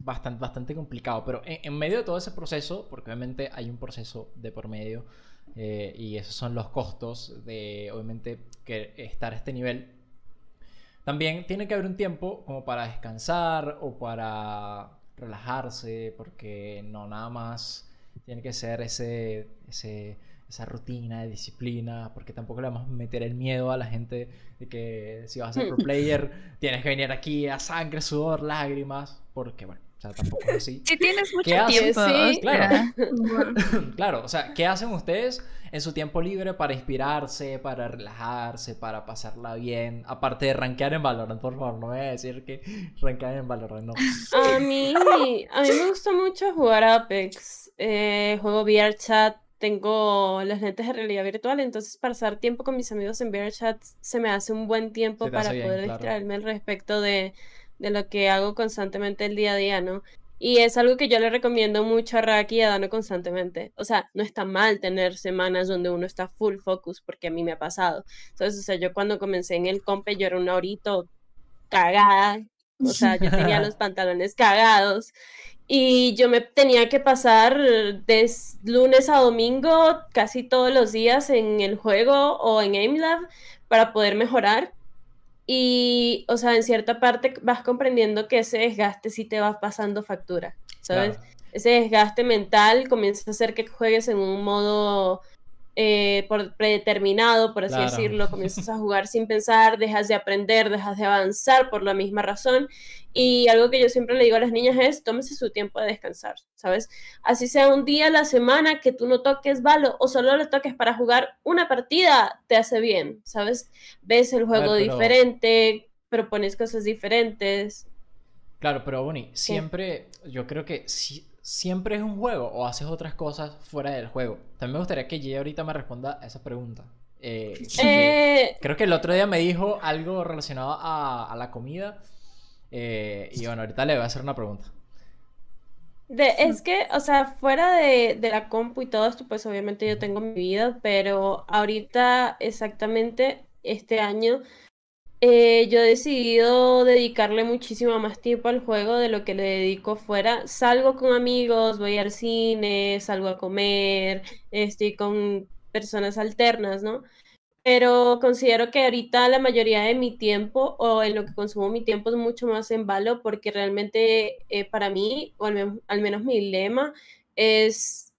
bastante, bastante complicado, pero en, medio de todo ese proceso, porque obviamente hay un proceso de por medio eh, y esos son los costos de, obviamente, que estar a este nivel también tiene que haber un tiempo como para descansar o para relajarse, porque no nada más tiene que ser ese, esa rutina de disciplina, porque tampoco le vamos a meter el miedo a la gente de que si vas a ser pro player tienes que venir aquí a sangre, sudor, lágrimas, porque bueno, o sea, tampoco Si tienes mucho tiempo, claro. claro, o sea, ¿qué hacen ustedes en su tiempo libre para inspirarse, para relajarse, para pasarla bien? Aparte de rankear en Valorant, por favor, no voy a decir que rankear en Valorant, no. A mí, a mí me gusta mucho jugar Apex. Eh, juego VRChat, tengo los lentes de realidad virtual, entonces pasar tiempo con mis amigos en VRChat se me hace un buen tiempo para poder distraerme al respecto de de lo que hago constantemente el día a día, ¿no? Y es algo que yo le recomiendo mucho a Raki y a Dano constantemente. O sea, no está mal tener semanas donde uno está full focus, porque a mí me ha pasado. Entonces, o sea, yo cuando comencé en el compe, yo era un horito cagada. O sea, yo tenía los pantalones cagados. Y yo me tenía que pasar de lunes a domingo casi todos los días en el juego o en AimLab para poder mejorar y, o sea, en cierta parte vas comprendiendo que ese desgaste sí te va pasando factura, ¿sabes? Ese desgaste mental comienza a hacer que juegues en un modo eh, por predeterminado, por así decirlo, comienzas a jugar sin pensar, dejas de aprender, dejas de avanzar por la misma razón. Y algo que yo siempre le digo a las niñas es, tómese su tiempo de descansar, ¿sabes? Así sea un día a la semana que tú no toques balo o solo lo toques para jugar una partida, te hace bien, ¿sabes? Ves el juego diferente, propones cosas diferentes. Claro, pero Boni, siempre yo creo que si siempre es un juego o haces otras cosas fuera del juego? También me gustaría que Jay ahorita me responda a esa pregunta. Eh, eh, Creo que el otro día me dijo algo relacionado a, la comida. Eh, y bueno, ahorita le voy a hacer una pregunta. De, es que, o sea, fuera de, de, la compu y todo esto, pues obviamente yo tengo mi vida, pero ahorita exactamente este año eh, yo he decidido dedicarle muchísimo más tiempo al juego de lo que le dedico fuera. Salgo con amigos, voy al cine, salgo a comer, estoy con personas alternas, ¿no? Pero considero que ahorita la mayoría de mi tiempo o en lo que consumo mi tiempo es mucho más en valo porque realmente eh, para mí, o al, al menos mi lema, es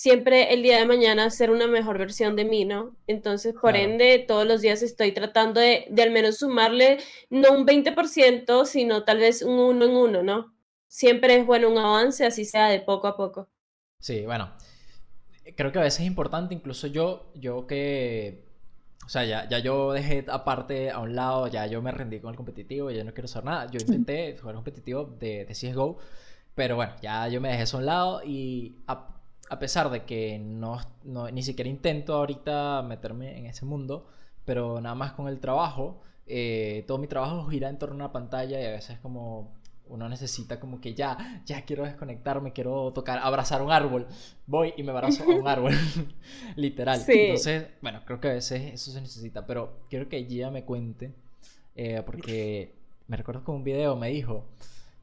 siempre el día de mañana ser una mejor versión de mí, ¿no? Entonces, por ende, todos los días estoy tratando de, al menos sumarle no un 20%, sino tal vez un uno en uno, ¿no? Siempre es bueno un avance, así sea de poco a poco. Sí, bueno, creo que a veces es importante, incluso yo, yo que, o sea, ya, ya yo dejé aparte a un lado, ya yo me rendí con el competitivo, ya no quiero hacer nada, yo intenté jugar competitivo de, de CSGO, pero bueno, ya yo me dejé eso a un lado y a pesar de que no, ni siquiera intento ahorita meterme en ese mundo, pero nada más con el trabajo, eh, todo mi trabajo gira en torno a una pantalla y a veces como uno necesita como que ya, ya quiero desconectarme, quiero tocar, abrazar un árbol. Voy y me abrazo a un árbol, literal. Entonces, bueno, creo que a veces eso se necesita, pero quiero que ella me cuente, eh, porque me recuerdo que un video me dijo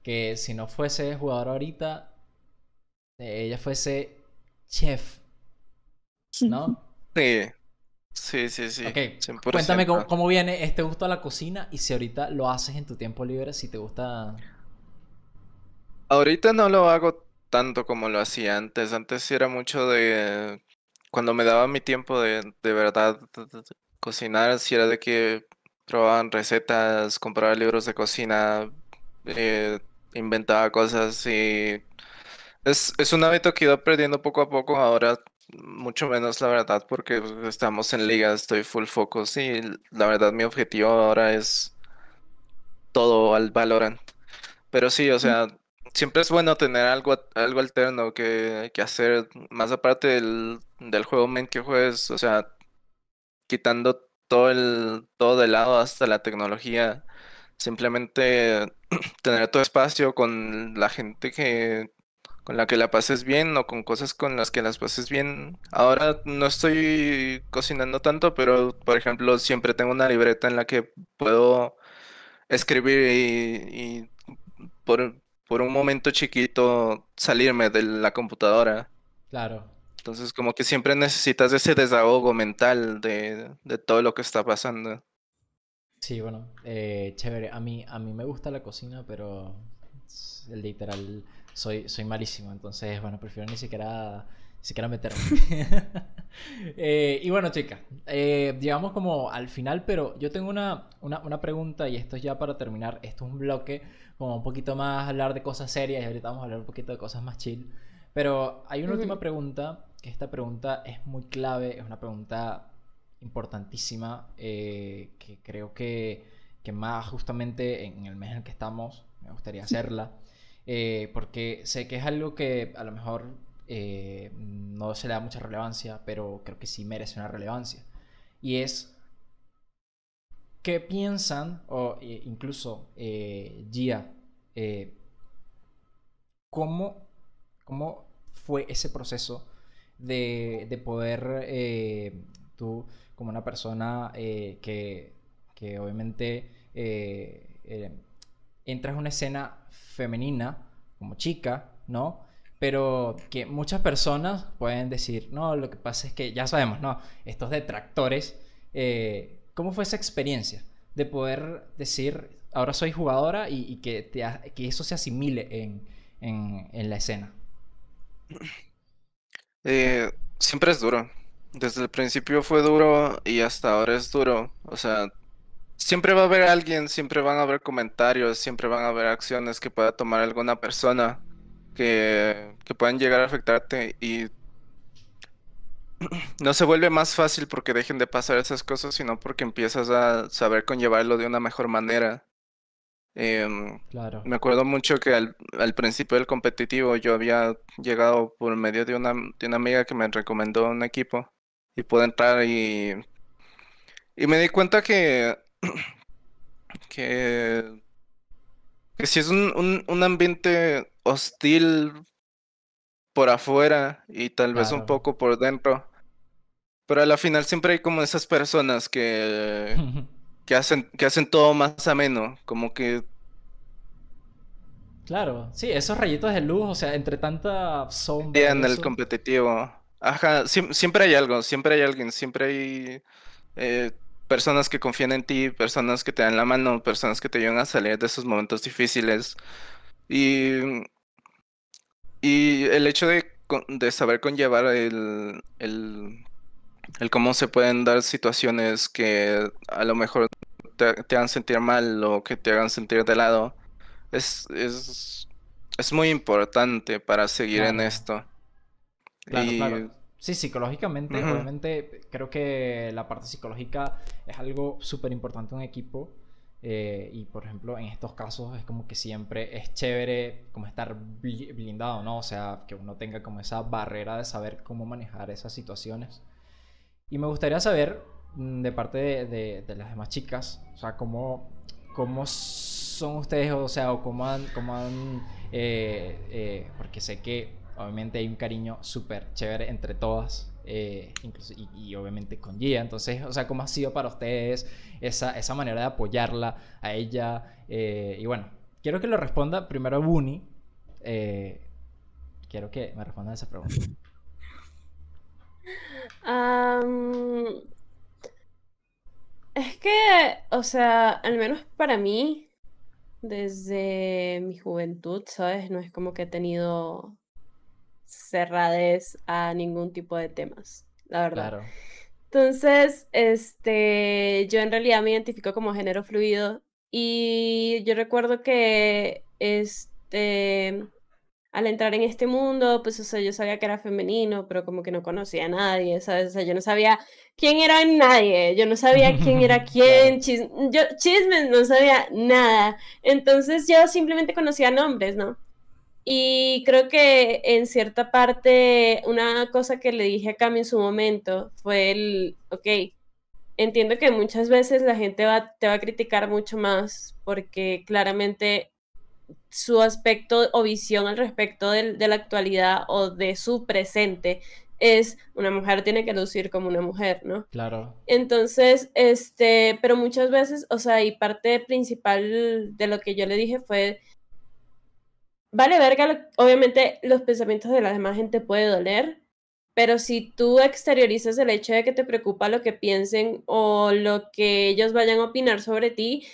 que si no fuese jugadora ahorita, eh, ella fuese chef. ¿No? Sí. Sí, sí, sí. Cuéntame cómo, viene este gusto a la cocina y si ahorita lo haces en tu tiempo libre, si te gusta. Ahorita no lo hago tanto como lo hacía antes. Antes era mucho de. Cuando me daba mi tiempo de, verdad cocinar, si era de que probaban recetas, compraba libros de cocina, eh, inventaba cosas y es, un hábito que he ido perdiendo poco a poco ahora, mucho menos la verdad, porque estamos en liga, estoy full focus y la verdad mi objetivo ahora es todo al Valorant. Pero sí, o sea, siempre es bueno tener algo, algo alterno que, que hacer, más aparte del, juego main que juegues, o sea, quitando todo el todo de lado hasta la tecnología simplemente tener todo espacio con la gente que con la que la pases bien o con cosas con las que las pases bien. Ahora no estoy cocinando tanto, pero por ejemplo siempre tengo una libreta en la que puedo escribir y, por, un momento chiquito salirme de la computadora. Claro. Entonces como que siempre necesitas ese desahogo mental de, de todo lo que está pasando. Sí, bueno, eh, chévere. A mí, a mí me gusta la cocina, pero literal soy, soy malísimo, entonces, bueno, prefiero ni siquiera, ni siquiera meterme. Eh, y bueno, chica eh, llegamos como al final, pero yo tengo una, pregunta y esto es ya para terminar. Esto es un bloque, como un poquito más hablar de cosas serias y ahorita vamos a hablar un poquito de cosas más chill. Pero hay una última pregunta, que esta pregunta es muy clave, es una pregunta importantísima, eh, que creo que, que, más justamente en el mes en el que estamos, me gustaría hacerla. Eh, porque sé que es algo que a lo mejor eh, no se le da mucha relevancia, pero creo que sí merece una relevancia. Y es, ¿qué piensan, o eh, incluso Gia, ¿cómo, ¿cómo, fue ese proceso de, poder tú, como una persona que, obviamente entras a una escena femenina, como chica, ¿no? Pero que muchas personas pueden decir, no, lo que pasa es que ya sabemos, ¿no? Estos detractores, eh, ¿cómo fue esa experiencia de poder decir, ahora soy jugadora y, que, te, que eso se asimile en, la escena? Eh, siempre es duro. Desde el principio fue duro y hasta ahora es duro. O sea, Siempre va a haber alguien, siempre van a haber comentarios, siempre van a haber acciones que pueda tomar alguna persona que, puedan llegar a afectarte y no se vuelve más fácil porque dejen de pasar esas cosas, sino porque empiezas a saber conllevarlo de una mejor manera. Em, claro. Me acuerdo mucho que al, principio del competitivo yo había llegado por medio de una, de una amiga que me recomendó un equipo y pude entrar y, y me di cuenta que que, si es un, ambiente hostil por afuera y tal vez un poco por dentro. Pero a la final siempre hay como esas personas que, que, hacen, que hacen todo más ameno, como que... Claro, sí, esos rayitos de luz, o sea, entre tanta sombra... en el competitivo. Ajá, siempre hay algo, siempre hay alguien, siempre hay... Eh, personas que confían en ti, personas que te dan la mano, personas que te ayudan a salir de esos momentos difíciles. Y, y el hecho de, de saber conllevar el, el, cómo se pueden dar situaciones que a lo mejor te, te hagan sentir mal o que te hagan sentir de lado, es, es, muy importante para seguir en esto. Sí, psicológicamente, obviamente, creo que la parte psicológica es algo súper importante en un equipo. Eh, y por ejemplo, en estos casos es como que siempre es chévere como estar blindado, ¿no? O sea, que uno tenga como esa barrera de saber cómo manejar esas situaciones. Y me gustaría saber mm, de parte de, las demás chicas, o sea, cómo, cómo son ustedes, o sea, o cómo han, cómo han eh, eh, porque sé que Obviamente hay un cariño súper chévere entre todas. Eh, y, obviamente con Gia. Entonces, o sea, ¿cómo ha sido para ustedes esa, manera de apoyarla a ella? Eh, y bueno, quiero que lo responda primero Buni. Eh, quiero que me responda esa pregunta. es que, o sea, al menos para mí, desde mi juventud, ¿sabes? No es como que he tenido Cerrades a ningún tipo de temas, la verdad. Entonces, este, yo en realidad me identifico como género fluido y yo recuerdo que este, al entrar en este mundo, pues, o sea, yo sabía que era femenino, pero como que no conocía a nadie, ¿sabes? O sea, yo no sabía quién era nadie, yo no sabía quién era quién, chismes, no sabía nada. Entonces yo simplemente conocía nombres, ¿no? Y creo que en cierta parte, una cosa que le dije a Cami en su momento fue el, ok, entiendo que muchas veces la gente va, te va a criticar mucho más porque claramente su aspecto o visión al respecto de, de la actualidad o de su presente es una mujer tiene que lucir como una mujer, ¿no? Claro. Entonces, este, pero muchas veces, o sea, y parte principal de lo que yo le dije fue vale verga, obviamente los pensamientos de la demás gente puede doler, pero si tú exteriorizas el hecho de que te preocupa lo que piensen o lo que ellos vayan a opinar sobre ti,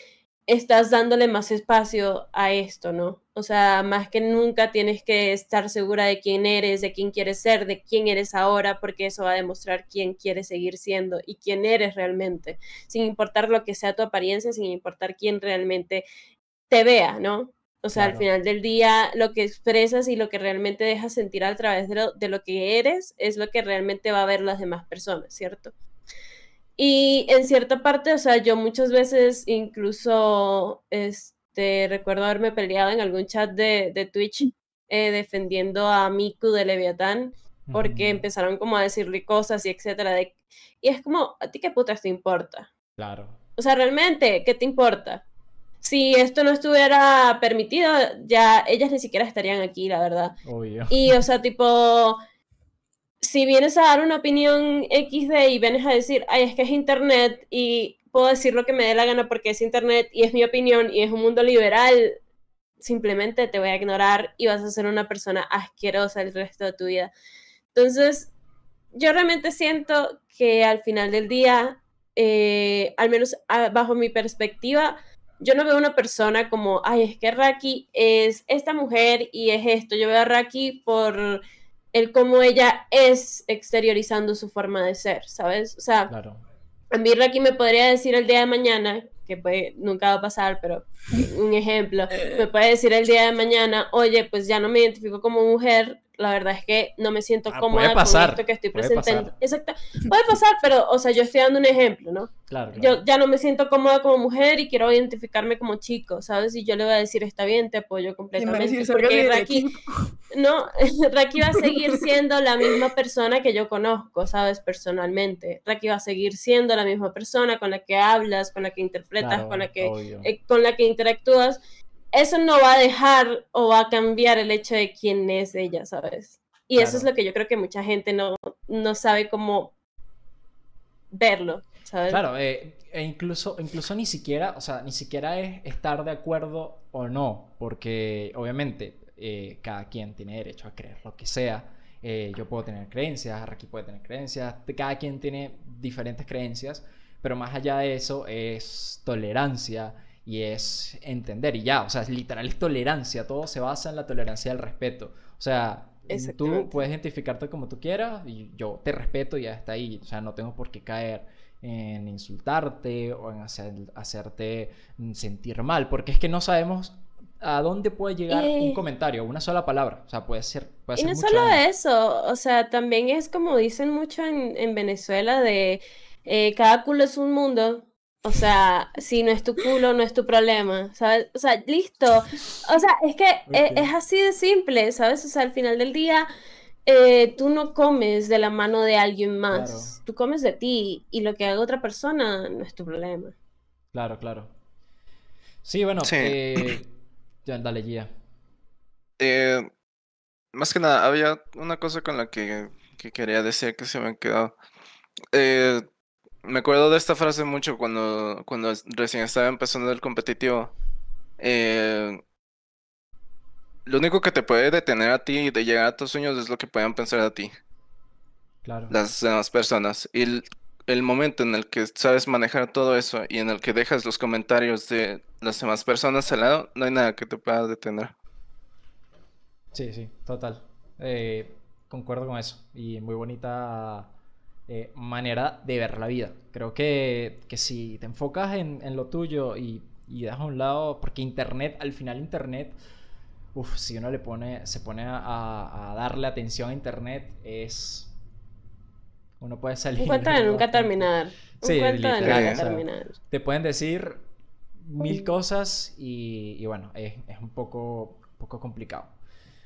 estás dándole más espacio a esto, ¿no? O sea, más que nunca tienes que estar segura de quién eres, de quién quieres ser, de quién eres ahora, porque eso va a demostrar quién quieres seguir siendo y quién eres realmente, sin importar lo que sea tu apariencia, sin importar quién realmente te vea, ¿no? O sea, al final del día, lo que expresas y lo que realmente dejas sentir a través de lo, que eres es lo que realmente va a ver las demás personas, ¿cierto? Y en cierta parte, o sea, yo muchas veces incluso este, recuerdo haberme peleado en algún chat de, Twitch eh, defendiendo a Miku de Leviatán porque empezaron como a decirle cosas y etcétera. Y es como, ¿a ti qué putas te importa? Claro. O sea, realmente, ¿qué te importa? si esto no estuviera permitido, ya ellas ni siquiera estarían aquí, la verdad. Y, o sea, tipo, si vienes a dar una opinión XD y vienes a decir, ay, es que es Internet y puedo decir lo que me dé la gana porque es Internet y es mi opinión y es un mundo liberal, simplemente te voy a ignorar y vas a ser una persona asquerosa el resto de tu vida. Entonces, yo realmente siento que al final del día, eh, al menos ah, bajo mi perspectiva, yo no veo una persona como, ay, es que Raki es esta mujer y es esto. Yo veo a Raki por el cómo ella es exteriorizando su forma de ser, ¿sabes? O sea, claro. a mí Raki me podría decir el día de mañana, que puede, nunca va a pasar, pero un ejemplo, me puede decir el día de mañana, oye, pues ya no me identifico como mujer, la verdad es que no me siento ah, cómoda que estoy presentando. Exacto. Puede pasar, pero, o sea, yo estoy dando un ejemplo, ¿no? Claro, Yo ya no me siento cómoda como mujer y quiero identificarme como chico, ¿sabes? Y yo le voy a decir, está bien, te apoyo completamente. Porque no, Raki va a seguir siendo la misma persona que yo conozco, ¿sabes? Personalmente. Raki va a seguir siendo la misma persona con la que hablas, con la que interpretas, con la que, eh, con la que interactúas eso no va a dejar o va a cambiar el hecho de quién es ella, ¿sabes? Y eso es lo que yo creo que mucha gente no, no sabe cómo verlo, ¿sabes? Claro, eh, e incluso, incluso ni siquiera, o sea, ni siquiera es estar de acuerdo o no, porque obviamente eh, cada quien tiene derecho a creer lo que sea. Eh, yo puedo tener creencias, Raki puede tener creencias, cada quien tiene diferentes creencias, pero más allá de eso es tolerancia, y es entender y ya, o sea, es literal es tolerancia, todo se basa en la tolerancia el respeto. O sea, tú puedes identificarte como tú quieras y yo te respeto y ya está ahí, o sea, no tengo por qué caer en insultarte o en hacer, hacerte mm, sentir mal, porque es que no sabemos a dónde puede llegar un comentario, una sola palabra, o sea, puede ser... Puede y no solo eso, o sea, también es como dicen mucho en, Venezuela de eh, cada culo es un mundo, o sea, si no es tu culo, no es tu problema, ¿sabes? O sea, listo. O sea, es que eh, es, así de simple, ¿sabes? O sea, al final del día, eh, tú no comes de la mano de alguien más, tú comes de ti y lo que haga otra persona no es tu problema. Claro, claro. Sí, bueno, sí. Eh, ya, dale, Gia. Eh, más que nada, había una cosa con la que, que quería decir que se me han quedado. Eh, me acuerdo de esta frase mucho cuando, cuando recién estaba empezando el competitivo. Eh, lo único que te puede detener a ti y de llegar a tus sueños es lo que puedan pensar de ti. Claro. Las demás personas. Y el, momento en el que sabes manejar todo eso y en el que dejas los comentarios de las demás personas al lado, no hay nada que te pueda detener. Sí, sí, total. Eh, concuerdo con eso. Y muy bonita eh, manera de ver la vida. Creo que, que si te enfocas en, lo tuyo y, y, das a un lado, porque Internet, al final Internet, uff, si uno le pone, se pone a, darle atención a Internet, es uno puede salir. de nunca terminar. un cuento de nunca terminar. te pueden decir mil mm. cosas y, y bueno, es, es, un poco, poco complicado.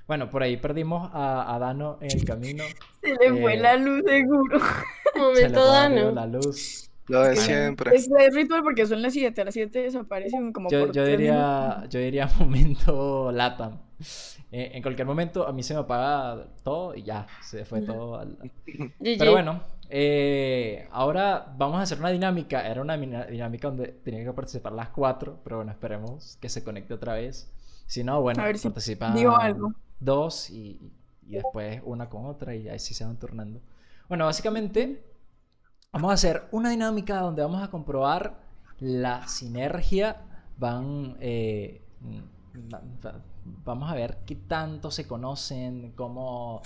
Bueno, por ahí perdimos a, Dano en el camino. Se le fue eh, la luz, seguro. Momento Dano. La luz. Lo de siempre. Es el ritual porque son las 7. A las 7 desaparecen como yo, por yo diría Yo diría momento Latam. Eh, en cualquier momento a mí se me apaga todo y ya, se fue todo. Al... Pero bueno, eh, ahora vamos a hacer una dinámica. Era una dinámica donde tenían que participar las cuatro, pero bueno, esperemos que se conecte otra vez. Si no, bueno, a ver si Digo algo dos y, después una con otra y así se van turnando. Bueno, básicamente vamos a hacer una dinámica donde vamos a comprobar la sinergia, van, eh, vamos a ver qué tanto se conocen, cómo,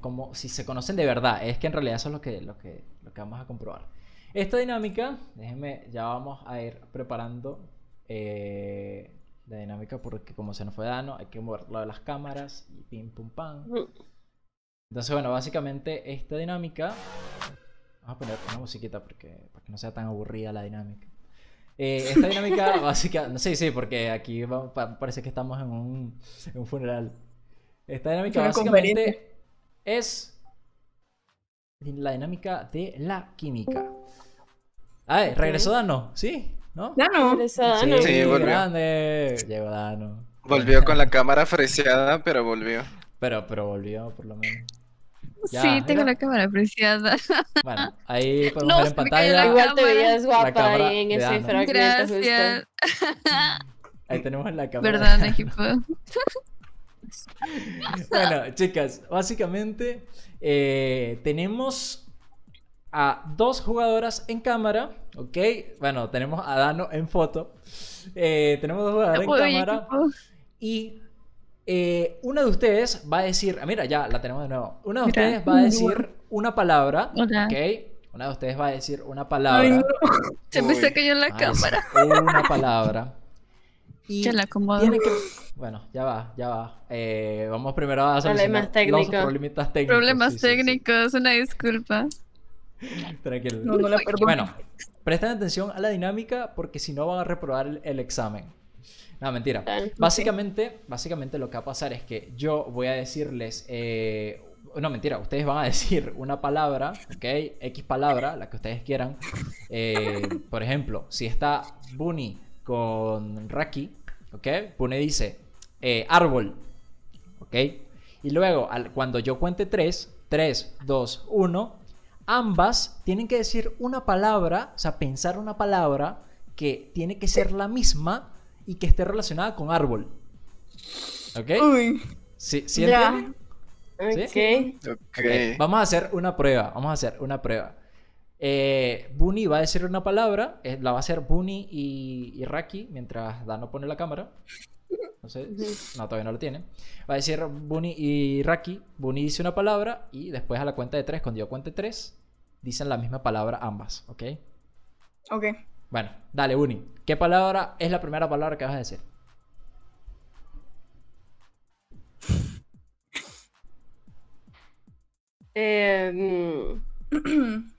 cómo, si se conocen de verdad, es que en realidad eso es lo que, lo que, lo que vamos a comprobar. Esta dinámica, déjenme, ya vamos a ir preparando eh, la dinámica porque como se nos fue dano, hay que moverlo de las cámaras y pim pum pam. Mm. Entonces, bueno, básicamente esta dinámica. Vamos a poner una musiquita porque, para que no sea tan aburrida la dinámica. Eh, esta dinámica básica. No, sí, sí, porque aquí parece que estamos en un, funeral. Esta dinámica básicamente es la dinámica de la química. A regresó Dano, ¿sí? ¿no? Dano. Sí, volvió. Grande. Llegó Dano. Volvió con la cámara freseada, pero volvió. Pero, pero volvió, por lo menos. sí, tengo la cámara apreciada. Bueno, ahí podemos no, ver en pantalla. Igual te veías guapa ahí en ese Gracias. Ahí tenemos la cámara. Perdón, equipo? bueno, chicas, básicamente eh, tenemos a dos jugadoras en cámara, ¿ok? Bueno, tenemos a Dano en foto. Eh, tenemos dos jugadoras en cámara. Y eh, una de ustedes va a decir, ah, mira, ya la tenemos de nuevo. Una de ustedes va a decir una palabra, ¿ok? Una de ustedes va a decir una palabra. Se me está cayendo la cámara. Una palabra. Y la acomodo. Bueno, ya va, ya va. Eh, vamos primero a solucionar problemas técnicos. Los problemas técnicos. Problemas técnicos, una disculpa. Bueno, presten atención a la dinámica porque si no van a reprobar el, examen. No, mentira. Básicamente, básicamente lo que va a pasar es que yo voy a decirles eh, no, mentira, ustedes van a decir una palabra, ¿ok? X palabra, la que ustedes quieran. Eh, por ejemplo, si está Bunny con Raki, ¿ok? Bunny dice eh, árbol, ¿ok? Y luego, al, cuando yo cuente 3, 3, 2, 1, ambas tienen que decir una palabra, o sea, pensar una palabra que tiene que ser la misma y que esté relacionada con árbol. ¿Ok? ¿Sí, ¿sí Vamos a hacer una prueba. Vamos a hacer una prueba. Eh, Bunny va a decir una palabra. Eh, la va a hacer Bunny y, y Raki mientras Dano pone la cámara. No sé, no, todavía no lo tiene Va a decir Bunny y Raki. Bunny dice una palabra y después a la cuenta de tres, cuando yo cuente tres, dicen la misma palabra ambas, ¿ok? Ok. Bueno, dale, Bunny. ¿Qué palabra es la primera palabra que vas a decir? Eh, mm.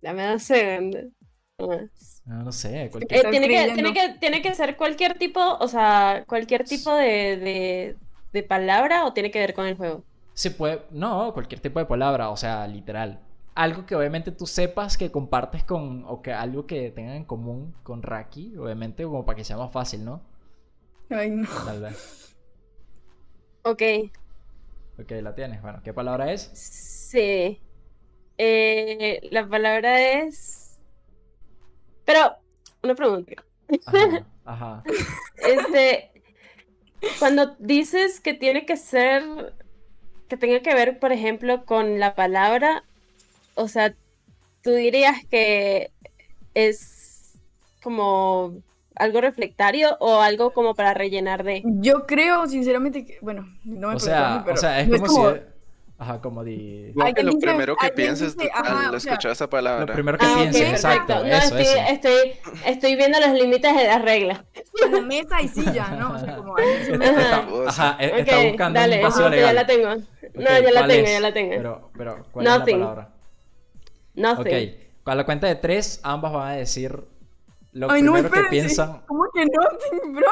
la dame dos segundos. Ah, no, sé, cualquier... tipo tiene, que, tiene, que, ser cualquier tipo, o sea, cualquier tipo de, de, palabra o tiene que ver con el juego. Se puede, no, cualquier tipo de palabra, o sea, literal. Algo que obviamente tú sepas que compartes con, o que algo que Tenga en común con Raki, obviamente, como para que sea más fácil, ¿no? Ay, no. Ok. Ok, la tienes. Bueno, ¿qué palabra es? Sí. Eh, la palabra es... Pero, una pregunta. Ajá, Este, cuando dices que tiene que ser, que tenga que ver, por ejemplo, con la palabra, o sea, tú dirías que es como algo reflectario o algo como para rellenar de. Yo creo, sinceramente, que, bueno, no me o sea, Ajá, como de... Lo, que primero que pienses dice, ajá, al esa palabra. Lo primero que ah, pienses, exacto. No, eso, Estoy, estoy viendo los límites de las reglas. Como mesa y silla, ¿no? O sea, como Ajá, e-, ajá okay, está buscando un legal. Ya la tengo. no, ya la tengo, ya la tengo. Pero, pero ¿cuál es la palabra? Nothing. Ok, a la cuenta de tres, ambas van a decir lo primero que piensan. ¿Cómo que nothing, bro?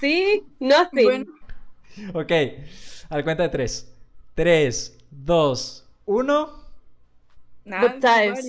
Sí, nothing. Bueno. Ok, a la cuenta de tres. Tres, dos, uno... Good times.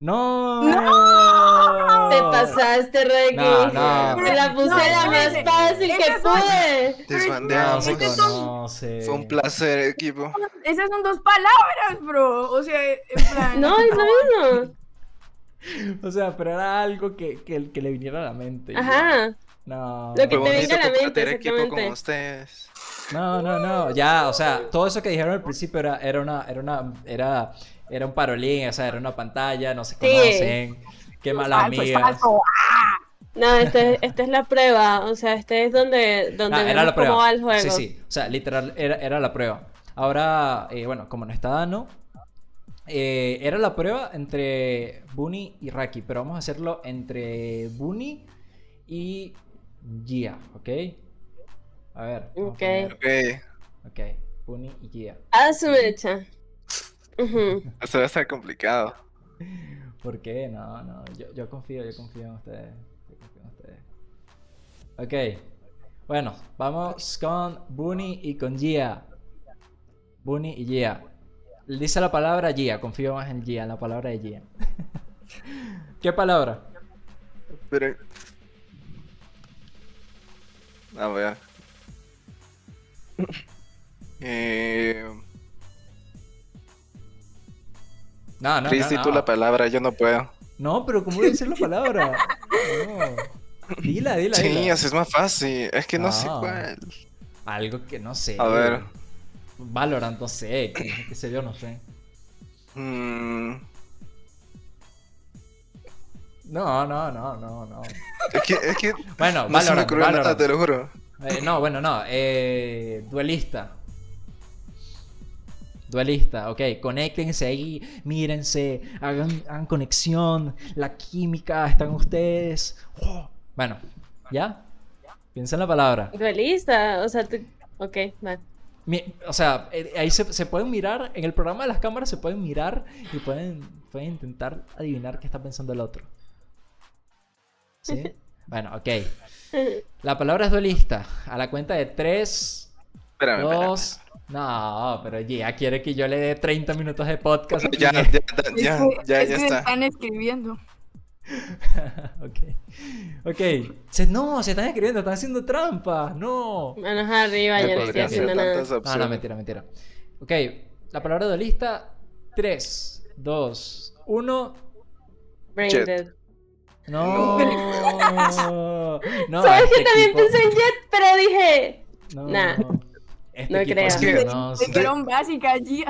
No. ¡No! Te pasaste, Reggie. No, Me la puse la más fácil que pude. Te Desbandeamos. No, sé. Fue un placer, equipo. Esas son dos palabras, bro. O sea, en plan. no, es lo mismo. O sea, pero era algo que, que, le viniera a la mente. Ajá. No. Lo que te venga a la mente. Equipo con ustedes. No, no, no. Ya, o sea, todo eso que dijeron al principio era, era una, era una, era, era un parolín, o sea, era una pantalla, no se conocen. hacen, Qué mala amiga. Ah. No, este esta es, es la prueba. O sea, este es donde, donde ah, el juego. Sí, sí. O sea, literal, era, la prueba. Ahora, eh, bueno, como no está Dano, eh, era la prueba entre Bunny y Raki, pero vamos a hacerlo entre Bunny y Gia, ¿ok? A ver. Ok. Ok. Bunny y Gia. A su derecha. Eso va a ser complicado. ¿Por qué? No, no. Yo, yo confío, yo confío en ustedes. Yo confío en ustedes. Ok. Bueno, vamos con Bunny y con Gia. Bunny y Gia. Dice la palabra Gia, confío más en Gia, en la palabra de Gia. ¿Qué palabra? Pero... A ver. Eh... No, no, Chris, no, tú la palabra, yo no puedo. No, pero ¿cómo voy a decir la palabra? No. Dila, dila, Sí, así es más fácil. Es que no sé ah. cuál. Algo que no sé. A ver. Valorant, no sé. Qué sé yo, no sé. Mm. No, no, no, no, no. Es que, es que. Bueno, no te lo juro. Eh, no, bueno, no. Eh, duelista. Duelista, ok. Conéctense ahí, mírense, hagan, conexión, la química, están ustedes. ¡Oh! Bueno, ¿ya? Piensa en la palabra. Duelista, o sea, tú... ok, o sea, eh, ahí se, pueden mirar, en el programa de las cámaras se pueden mirar y pueden, pueden intentar adivinar qué está pensando el otro. ¿Sí? Bueno, ok. La palabra es duelista. A la cuenta de 3, 2... No, pero ya quiere que yo le dé 30 minutos de podcast. Ya, ya, ya, ya, ya, ya, está. están escribiendo. ok. Ok. Se, no, se están escribiendo, están haciendo trampas. No. Manos arriba, ya no estoy haciendo nada. No, no, mentira, mentira. Ok. La palabra duelista: 3, 2, 1. Brain dead. No. no Sabes este que también pensé en Jet, pero dije. No. no este creo. Es que, no, allí.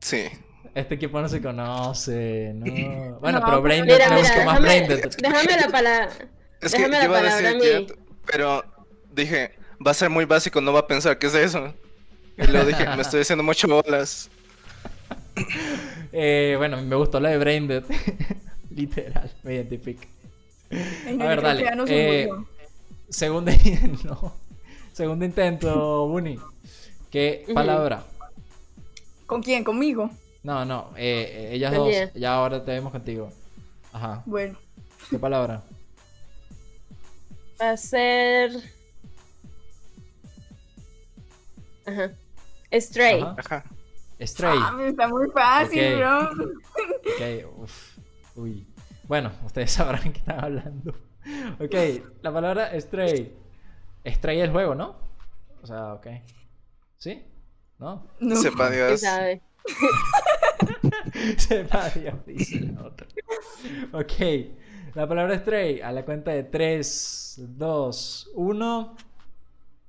Sí. Este equipo no se conoce, no. Bueno, pero Braindead mira, tenemos más déjame, Braindead. Déjame la palabra. Es que iba a decir Jet, pero dije, va a ser muy básico, no va a pensar qué es eso. Y luego dije, me estoy haciendo mucho bolas. eh, bueno, me gustó la de Braindead. Literal, me identifico. a ver, dale. Eh, segundo, intento. segundo intento, Bunny. ¿Qué palabra? ¿Con quién? ¿Conmigo? No, no, eh, eh, ellas dos. Ya ahora te vemos contigo. Ajá. Bueno. ¿Qué palabra? Va a ser. Ajá. Stray. Ajá. Stray. Ah, está muy fácil, bro. Ok, uff. Uy. Bueno, ustedes sabrán que estaba hablando. ok, la palabra stray. Stray el juego, ¿no? O sea, ok. ¿Sí? ¿No? no Sepa Dios. Sabe. Sepa Dios, dice la otra. Ok. La palabra stray a la cuenta de 3, 2, 1.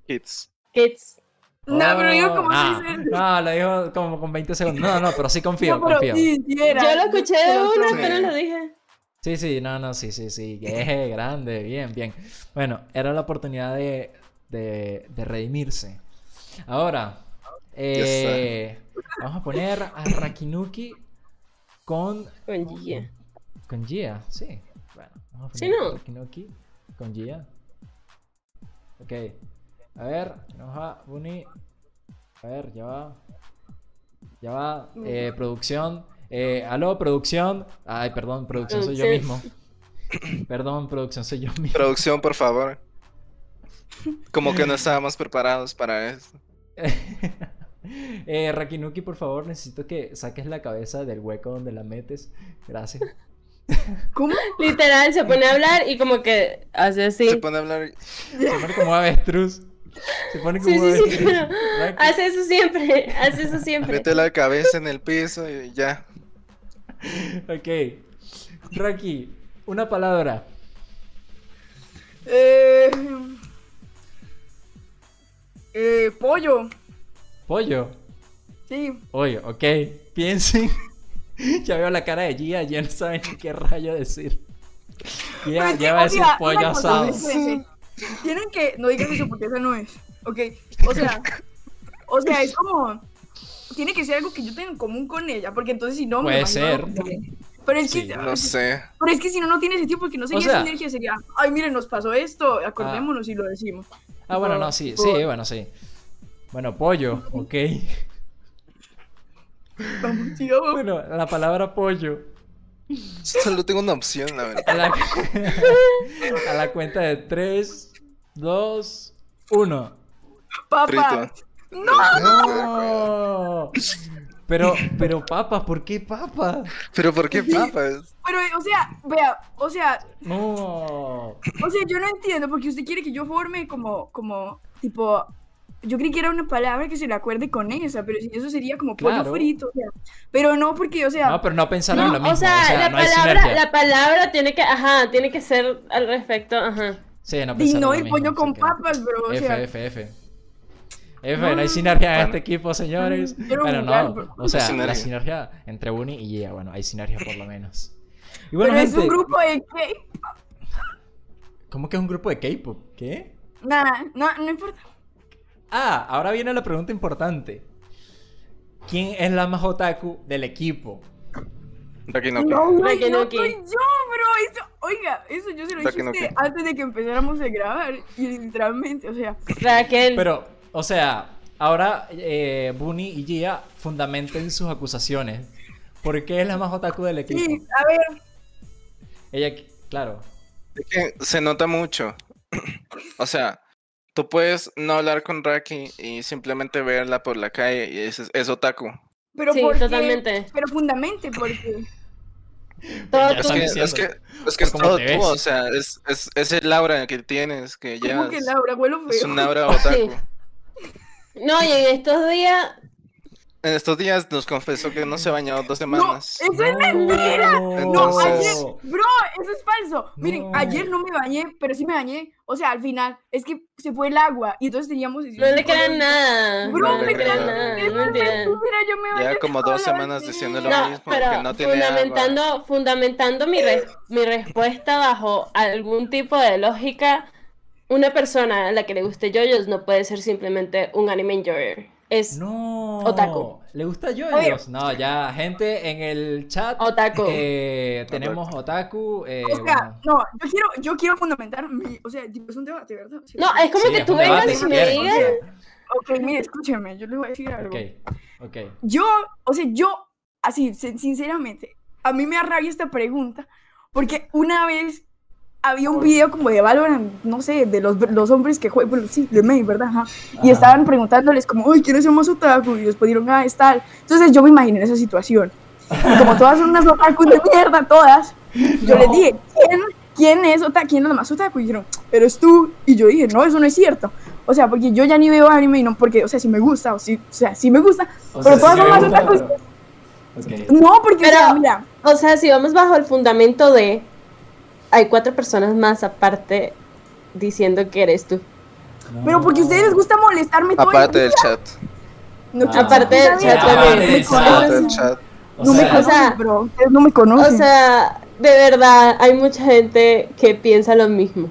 Kids. Kids. No, pero digo como no, ah. no, lo dijo como con 20 segundos. No, no, pero sí confío, confío. Yo lo escuché de una, pero lo dije. Sí, sí, no, no, sí, sí, sí. grande, bien, bien. Bueno, era la oportunidad de, de, de redimirse. Ahora, eh, vamos a poner a Rakinuki con. Con Gia. Con Gia, sí. Bueno, vamos a poner a Rakinuki con Gia. Ok. A ver, nos A ver, ya va. Ya va. Eh, producción. Eh, aló, producción. Ay, perdón, producción soy yo mismo. perdón, producción soy yo mismo. Producción, por favor. Como que no estábamos preparados para esto. eh, Rakinuki, por favor, necesito que saques la cabeza del hueco donde la metes. Gracias. ¿Cómo? Literal, se pone a hablar y como que hace así. Se pone a hablar. como avestruz. Se Sí, sí, sí, eso siempre. Hace eso siempre. Mete la cabeza en el piso y ya. Ok. Rocky, una palabra. Eh, eh, pollo. ¿Pollo? Sí. Pollo, ok. Piensen. ya veo la cara de Gia, ya no saben qué rayo decir. Gia, ya va a decir pollo asado. Tienen que. No digas eso porque esa no es. Ok. O sea. O sea, es como. Tiene que ser algo que yo tenga en común con ella. Porque entonces si no. Puede ser. Pero es que. no sé. Pero es que si no, no tiene sentido porque no sería o sinergia. Sería. Ay, miren, nos pasó esto. Acordémonos y lo decimos. Ah, bueno, no, sí. Sí, bueno, sí. Bueno, pollo. Ok. Vamos, tío. Bueno, la palabra pollo. Solo tengo una opción, la verdad. a la cuenta de tres dos uno ¡Papa! ¡No! Pero, pero papa ¿por qué papa? Pero ¿por qué papas? Pero, o sea, vea, o sea. No. O sea, yo no entiendo porque usted quiere que yo forme como, como, tipo. Yo creí que era una palabra que se le acuerde con esa, pero si eso sería como pollo frito. pero no, porque, o sea. No, pero no pensaron lo mismo. O sea, la, palabra, la palabra tiene que, ajá, tiene que ser al respecto, ajá. Sí, no Digno pues, y pollo con papas, bro. F, o sea. F, F. F, no hay sinergia en este equipo, señores. Bueno, no. O sea, la sinergia entre bunny y Gia, bueno, hay sinergia por lo menos. Y bueno, Pero es un grupo de K-pop. ¿Cómo que es un grupo de K-pop? ¿Qué? Nada, no, no importa. Ah, ahora viene la pregunta importante. ¿Quién es la más otaku del equipo? Raki No, no, no soy yo, bro. oiga, eso yo se lo dije antes de que empezáramos a grabar. Y literalmente, o sea. Raquel. Pero, o sea, ahora eh, Bunny y Gia fundamenten sus acusaciones. ¿Por qué es la más otaku del equipo? Sí, a ver. Ella, claro. Es que se nota mucho. o sea, tú puedes no hablar con Raki y simplemente verla por la calle y dices, es otaku. Pero sí, totalmente. Pero fundamente, porque. es, que, es, que, todo tú, o sea, es, es, el aura que tienes, que ya. que Laura? Huelo feo. Es un aura otaku. No, y en estos días en estos días nos confesó que no se bañó dos semanas. ¡No! ¡Eso es mentira! No, ayer, bro, eso es falso. Miren, ayer no me bañé, pero sí me bañé. O sea, al final, es que se fue el agua y entonces teníamos. No le queda nada. Bro, no le queda nada. Es yo me bañé. como dos semanas diciendo lo mismo, pero no fundamentando, Fundamentando mi, mi respuesta bajo algún tipo de lógica, una persona a la que le guste Joyos no puede ser simplemente un anime enjoyer es no, otaku. ¿Le gusta ellos. No, ya, gente en el chat. Otaku. Eh, tenemos otaku. Eh, o no, yo quiero, yo quiero fundamentar mi. O sea, es un debate, ¿verdad? no, es como que tú vengas y me digas. Ok, mire, escúcheme, yo le voy a decir algo. Ok, ok. Yo, o sea, yo, así, sinceramente, a mí me arrabia esta pregunta, porque una vez había un video como de Valorant, no sé, de los, los hombres que juegan, bueno, sí, de May, ¿verdad? Y estaban preguntándoles como, uy, es el más otaku? Y dijeron, ah, es tal. Entonces yo me imaginé esa situación. Y como todas son unas otakus de mierda, todas, yo les dije, ¿quién, es otaku? más otaku? Y dijeron, eres tú. Y yo dije, no, eso no es cierto. O sea, porque yo ya ni veo anime y no, porque, o sea, si me gusta, o, si, o sea, si me gusta, pero todas son más No, porque, mira. O sea, si vamos bajo el fundamento de hay cuatro personas más aparte diciendo que eres tú. Pero porque a ustedes les gusta molestarme todo Aparte el día. del chat. No, ah. aparte del chat también. Aparte del chat. No me O sea, de verdad, hay mucha gente que piensa lo mismo.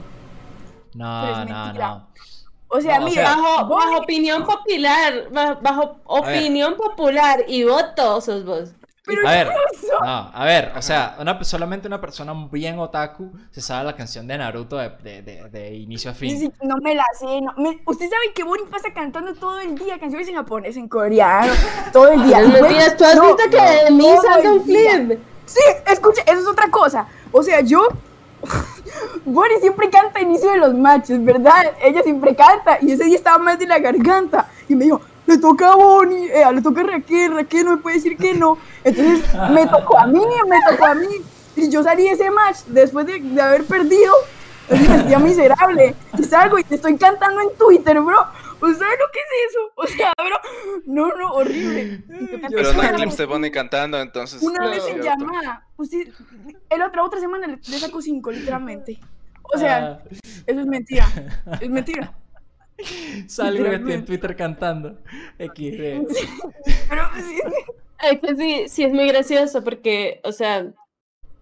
No, no, no. O sea, mira, bajo, bajo, opinión popular, bajo, bajo opinión popular y voto sos vos a ver, a ver, o sea, una, solamente una persona bien otaku se sabe la canción de Naruto de, de, de, inicio a fin. Sí, no me la sé. Usted sabe que Bonnie pasa cantando todo el día canciones en japonés, en coreano, todo el día. Mentiras, tú has visto que de mí un clip. Sí, escucha, eso es otra cosa. O sea, yo Bonnie siempre canta inicio de los matches, ¿verdad? Ella siempre canta y ese día estaba más de la garganta y me dijo, le toca a Bonnie, eh, le toca a Raquel, Raquel no me puede decir que no. Entonces me tocó a mí, me tocó a mí. Y yo salí ese match después de, de haber perdido. Me sentía miserable. Y salgo y te estoy cantando en Twitter, bro. ¿Ustedes lo que es eso? O sea, bro, no, no, horrible. Pero no clips se pone cantando, entonces. Una vez en llamada, pues el otro, otra semana le, saco cinco, literalmente. O sea, ah. eso es mentira. Es mentira. Salgo en Twitter cantando. Pero sí. Es pues sí, sí es muy gracioso porque, o sea,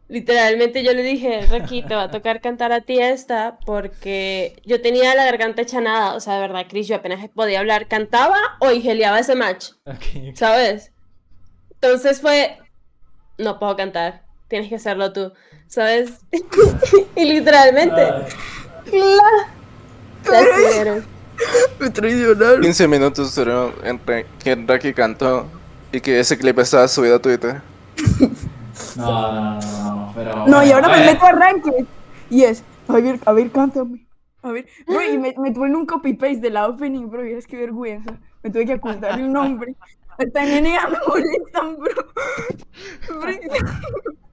literalmente yo le dije, Rocky, te va a tocar cantar a ti esta porque yo tenía la garganta hecha nada. O sea, de verdad, Chris, yo apenas podía hablar. Cantaba o ingeliaba ese match. ¿Sabes? Entonces fue, no puedo cantar. Tienes que hacerlo tú. ¿Sabes? y literalmente, la, la Me traicionaron. 15 minutos duró entre que Raki cantó y que ese clip estaba subido a Twitter. No, no, no, pero. No, y ahora me meto a Ranking Y es, a ver, a ver, cántame. A ver, bro, y me, tuve en un copy-paste de la opening, bro, y es que vergüenza. Me tuve que apuntar un nombre. Está en me molestan, bro.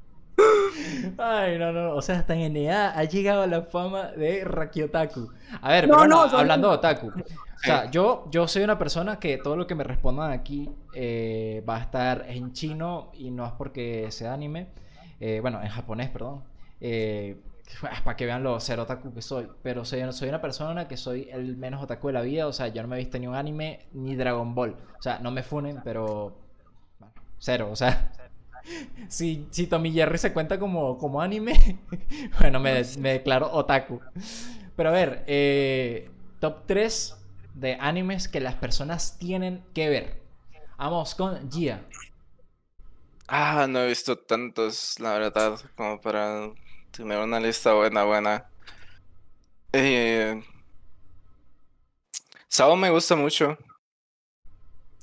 Ay, no, no, o sea, hasta en NA ha llegado a la fama de Rakiotaku. A ver, pero hablando de otaku. O sea, yo, yo soy una persona que todo lo que me respondan aquí eh, va a estar en chino y no es porque sea anime. Eh, bueno, en japonés, perdón. Eh, para que vean lo cero otaku que soy. Pero soy, soy una persona que soy el menos otaku de la vida. O sea, yo no me he visto ni un anime ni Dragon Ball. O sea, no me funen, pero. cero, o sea si, si Tommy Jerry se cuenta como, como anime, bueno, me, declaro otaku. Pero a ver, eh, top 3 de animes que las personas tienen que ver. Vamos con Gia. Ah, no he visto tantos, la verdad, como para tener una lista buena, buena. Eh, Sao me gusta mucho.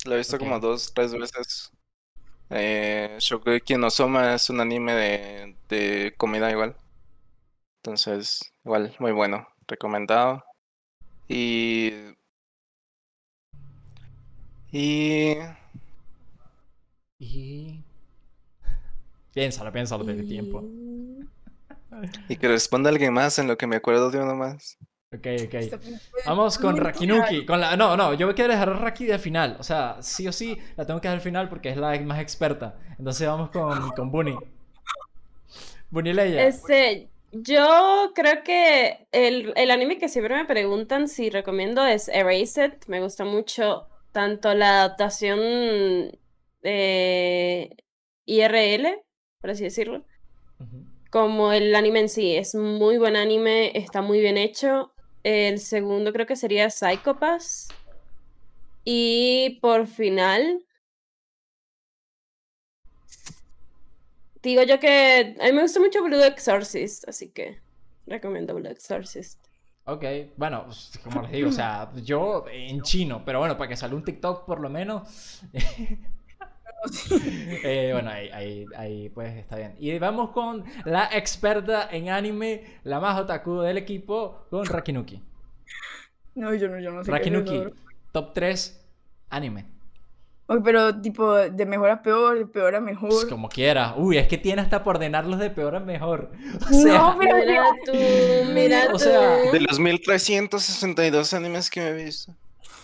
Lo he visto como dos, tres veces. Eh, Shokugeki no Soma es un anime de, comida igual. Entonces, igual, muy bueno, recomendado. Y. Y. Y. Piénsalo, piénsalo desde y... tiempo. Y que responda alguien más en lo que me acuerdo de uno más. Ok, ok. Vamos con Rakinuki. Con la, no, no, yo quiero dejar a Raki de final. O sea, sí o sí, la tengo que dejar al final porque es la más experta. Entonces vamos con, con Bunny. Bunny Leia. Este, yo creo que el, anime que siempre me preguntan si recomiendo es Erased. Me gusta mucho tanto la adaptación eh, IRL, por así decirlo, como el anime en sí. Es muy buen anime, está muy bien hecho el segundo creo que sería Psychopass. Y por final. Digo yo que. A mí me gusta mucho Blue Exorcist, así que recomiendo Blue Exorcist. Ok, bueno, pues, como les digo, o sea, yo en chino, pero bueno, para que salga un TikTok por lo menos. Eh, bueno, ahí, ahí, pues está bien. Y vamos con la experta en anime, la más otaku del equipo, con Rakinuki. No, yo no, yo sé. Rakinuki, top 3 anime. Oye, pero tipo, de mejor a peor, de peor a mejor. Pues, como quiera, Uy, es que tiene hasta por ordenarlos de peor a mejor. no, pero mira tú, mira tú. de los 1362 animes que he visto.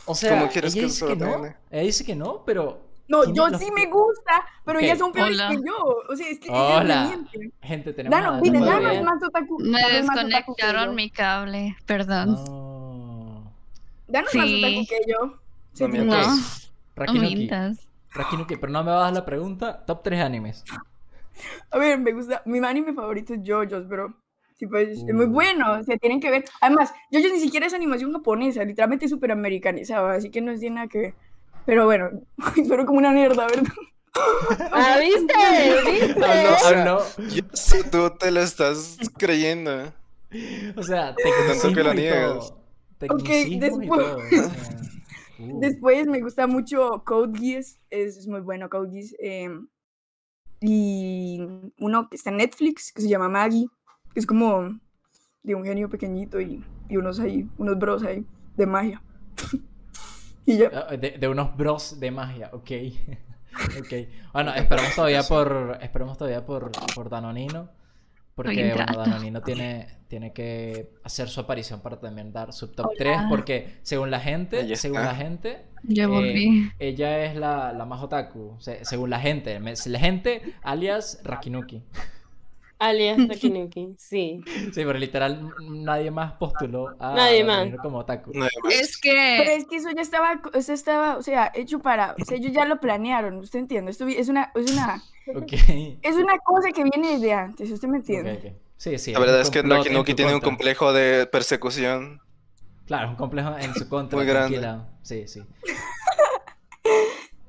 O sea, como quieres que dice que no, ella dice que no, pero no, yo sí me gusta, pero ya ellas son peores que yo. O sea, es que Hola. Gente, tenemos no, mire, danos más otaku. Me desconectaron mi cable, perdón. Danos más otaku que yo. Sí, no, Okay. Rakinuki. pero no me vas a la pregunta. Top 3 animes. A ver, me gusta. Mi anime favorito es JoJo's, pero Sí, pues, es muy uh. bueno, o sea, tienen que ver. Además, JoJo's ni siquiera es animación japonesa, literalmente es súper americanizado. así que no de nada que ver. Pero bueno, pero como una mierda, ¿verdad? ¿Ah, viste? ¿Viste? No no, ah, no. si tú te lo estás creyendo. O sea, tanto que lo niegas. Ok, después. Uh. Después me gusta mucho Code Geass, es, muy bueno Code Geass. Em, y uno que está en Netflix, que se llama Maggie, que es como de un genio pequeñito y, y unos ahí, unos bros ahí, de magia. Ah, de, unos bros de magia, ok. Bueno, esperamos todavía por. Esperamos todavía por, por Danonino. Porque Danonino tiene, tiene que hacer su aparición para también dar su top 3. Porque según la gente, según la gente, eh, ella es la, la más otaku. según la gente. la gente alias Rakinuki. Alias Kinuki sí. Sí, pero literal nadie más postuló a nadie más. como otaku. Es que... Pero es que eso ya estaba, estaba, o sea, hecho para, o sea, ellos ya lo planearon, usted entiende, esto es una, es una, es una cosa que viene de antes, usted me entiende. Sí, sí. La verdad es que Kinuki tiene un complejo de persecución. Claro, un complejo en su contra. Muy grande. Sí, sí.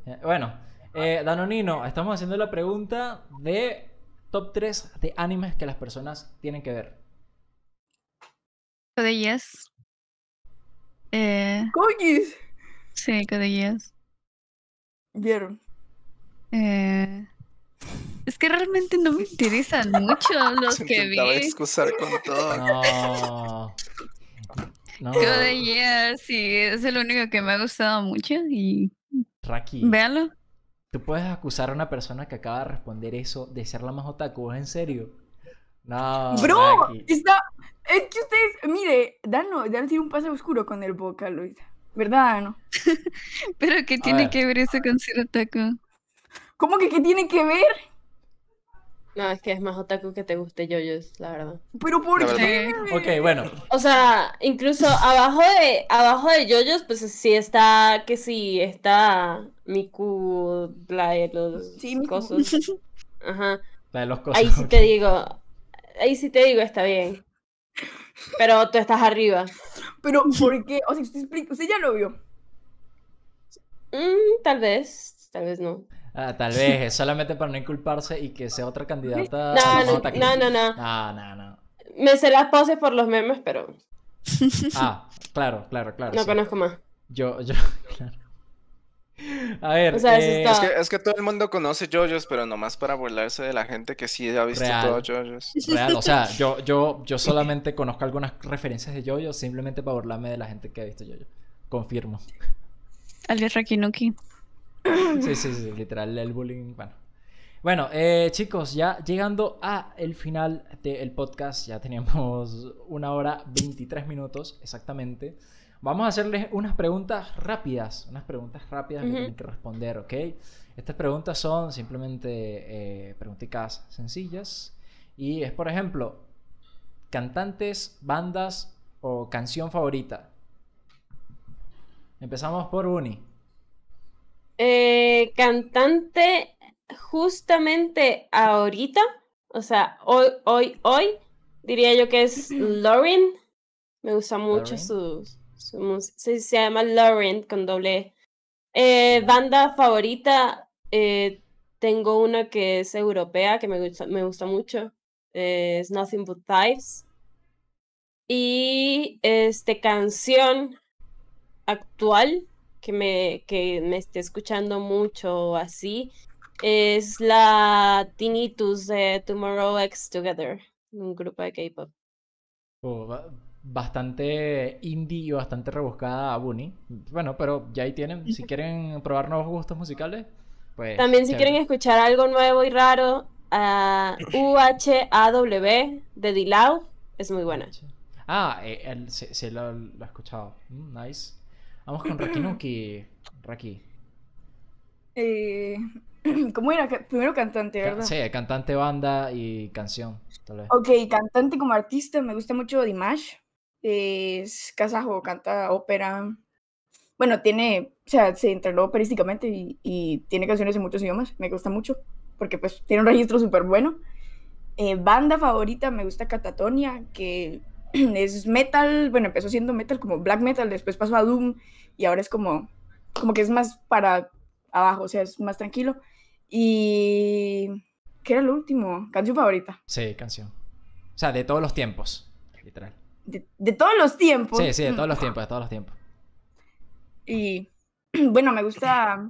Eh, bueno, eh, Danonino, estamos haciendo la pregunta de top 3 de animes que las personas tienen que ver. Code Yes. Eh... Sí, Code Yes. ¿Vieron? Eh, es que realmente no me interesan mucho los que vi. excusar con todo. No. Code sí, es el único que me ha gustado mucho y... Raki. Véanlo. Tú puedes acusar a una persona que acaba de responder eso de ser la más otaku, ¿en serio? No. Bro, está... es que ustedes, mire, Dan tiene un pase oscuro con el boca, Luis. ¿Verdad, Dano? Pero ¿qué tiene que ver eso con ser otaku? ¿Cómo que qué tiene que ver? No, es que es más otaku que te guste yoyos, la verdad. Pero ¿por qué? Ok, bueno. O sea, incluso abajo de abajo de yoyos, pues sí está, que sí, está Miku, la de los sí, Ajá. de los cosos Ahí sí te digo, ahí sí te digo, está bien. Pero tú estás arriba. Pero, ¿por qué? O sea, usted, ya lo vio. Mm, tal vez, tal vez no. Ah, tal vez, es solamente para no inculparse y que sea otra candidata. No, no, no, no, ah, no. No, Me sé las poses por los memes, pero. Ah, claro, claro, claro. No conozco más. Yo, yo, claro. A ver, eh, es, que, todo el mundo conoce JoJo's, pero nomás para burlarse de la gente que sí ha visto todo JoJo's. o sea, yo, yo, yo solamente conozco algunas referencias de JoJo simplemente para burlarme de la gente que ha visto JoJo. Confirmo. Alguien Rakinuki sí, sí, literal, el bullying, bueno. Eh, chicos, ya llegando a el final del podcast, ya teníamos una hora 23 minutos exactamente. Vamos a hacerles unas preguntas rápidas, unas preguntas rápidas que tienen que responder, ¿ok? Estas preguntas son simplemente eh, preguntitas sencillas y es, por ejemplo, cantantes, bandas o canción favorita. Empezamos por Uni. Eh, cantante justamente ahorita, o sea, hoy, hoy, hoy, diría yo que es Lauren. Me gusta mucho su, música. Se, llama Lauren con doble. E. Eh, banda favorita, eh, tengo una que es europea, que me gusta, me gusta mucho. es Nothing But Thieves. Y este canción actual, que me, que me esté escuchando mucho así es la Tinnitus de Tomorrow X Together, un grupo de K-pop. Oh, bastante indie y bastante rebuscada a Bunny. Bueno, pero ya ahí tienen. Si quieren probar nuevos gustos musicales, pues, También, si quieren escuchar algo nuevo y raro, uh, ah, UHAW de Dilau es muy buena. Ah, eh, se, lo, he escuchado. Mm, nice. Vamos con Rakinuki. Raki. Eh, ¿Cómo era? Primero cantante, ¿verdad? Sí, cantante, banda y canción, Ok, cantante como artista, me gusta mucho Dimash. Es kazajo, canta ópera. Bueno, tiene, o sea, se entrenó operísticamente y, tiene canciones en muchos idiomas. Me gusta mucho porque pues tiene un registro súper bueno. Eh, banda favorita, me gusta Catatonia, que es metal, bueno, empezó siendo metal como black metal, después pasó a doom y ahora es como, como que es más para abajo, o sea, es más tranquilo. Y... ¿Qué era el último? ¿Canción favorita? Sí, canción. O sea, de todos los tiempos, literal. De, todos los tiempos. Sí, sí, de mm. todos los tiempos, de todos los tiempos. Y bueno, me gusta...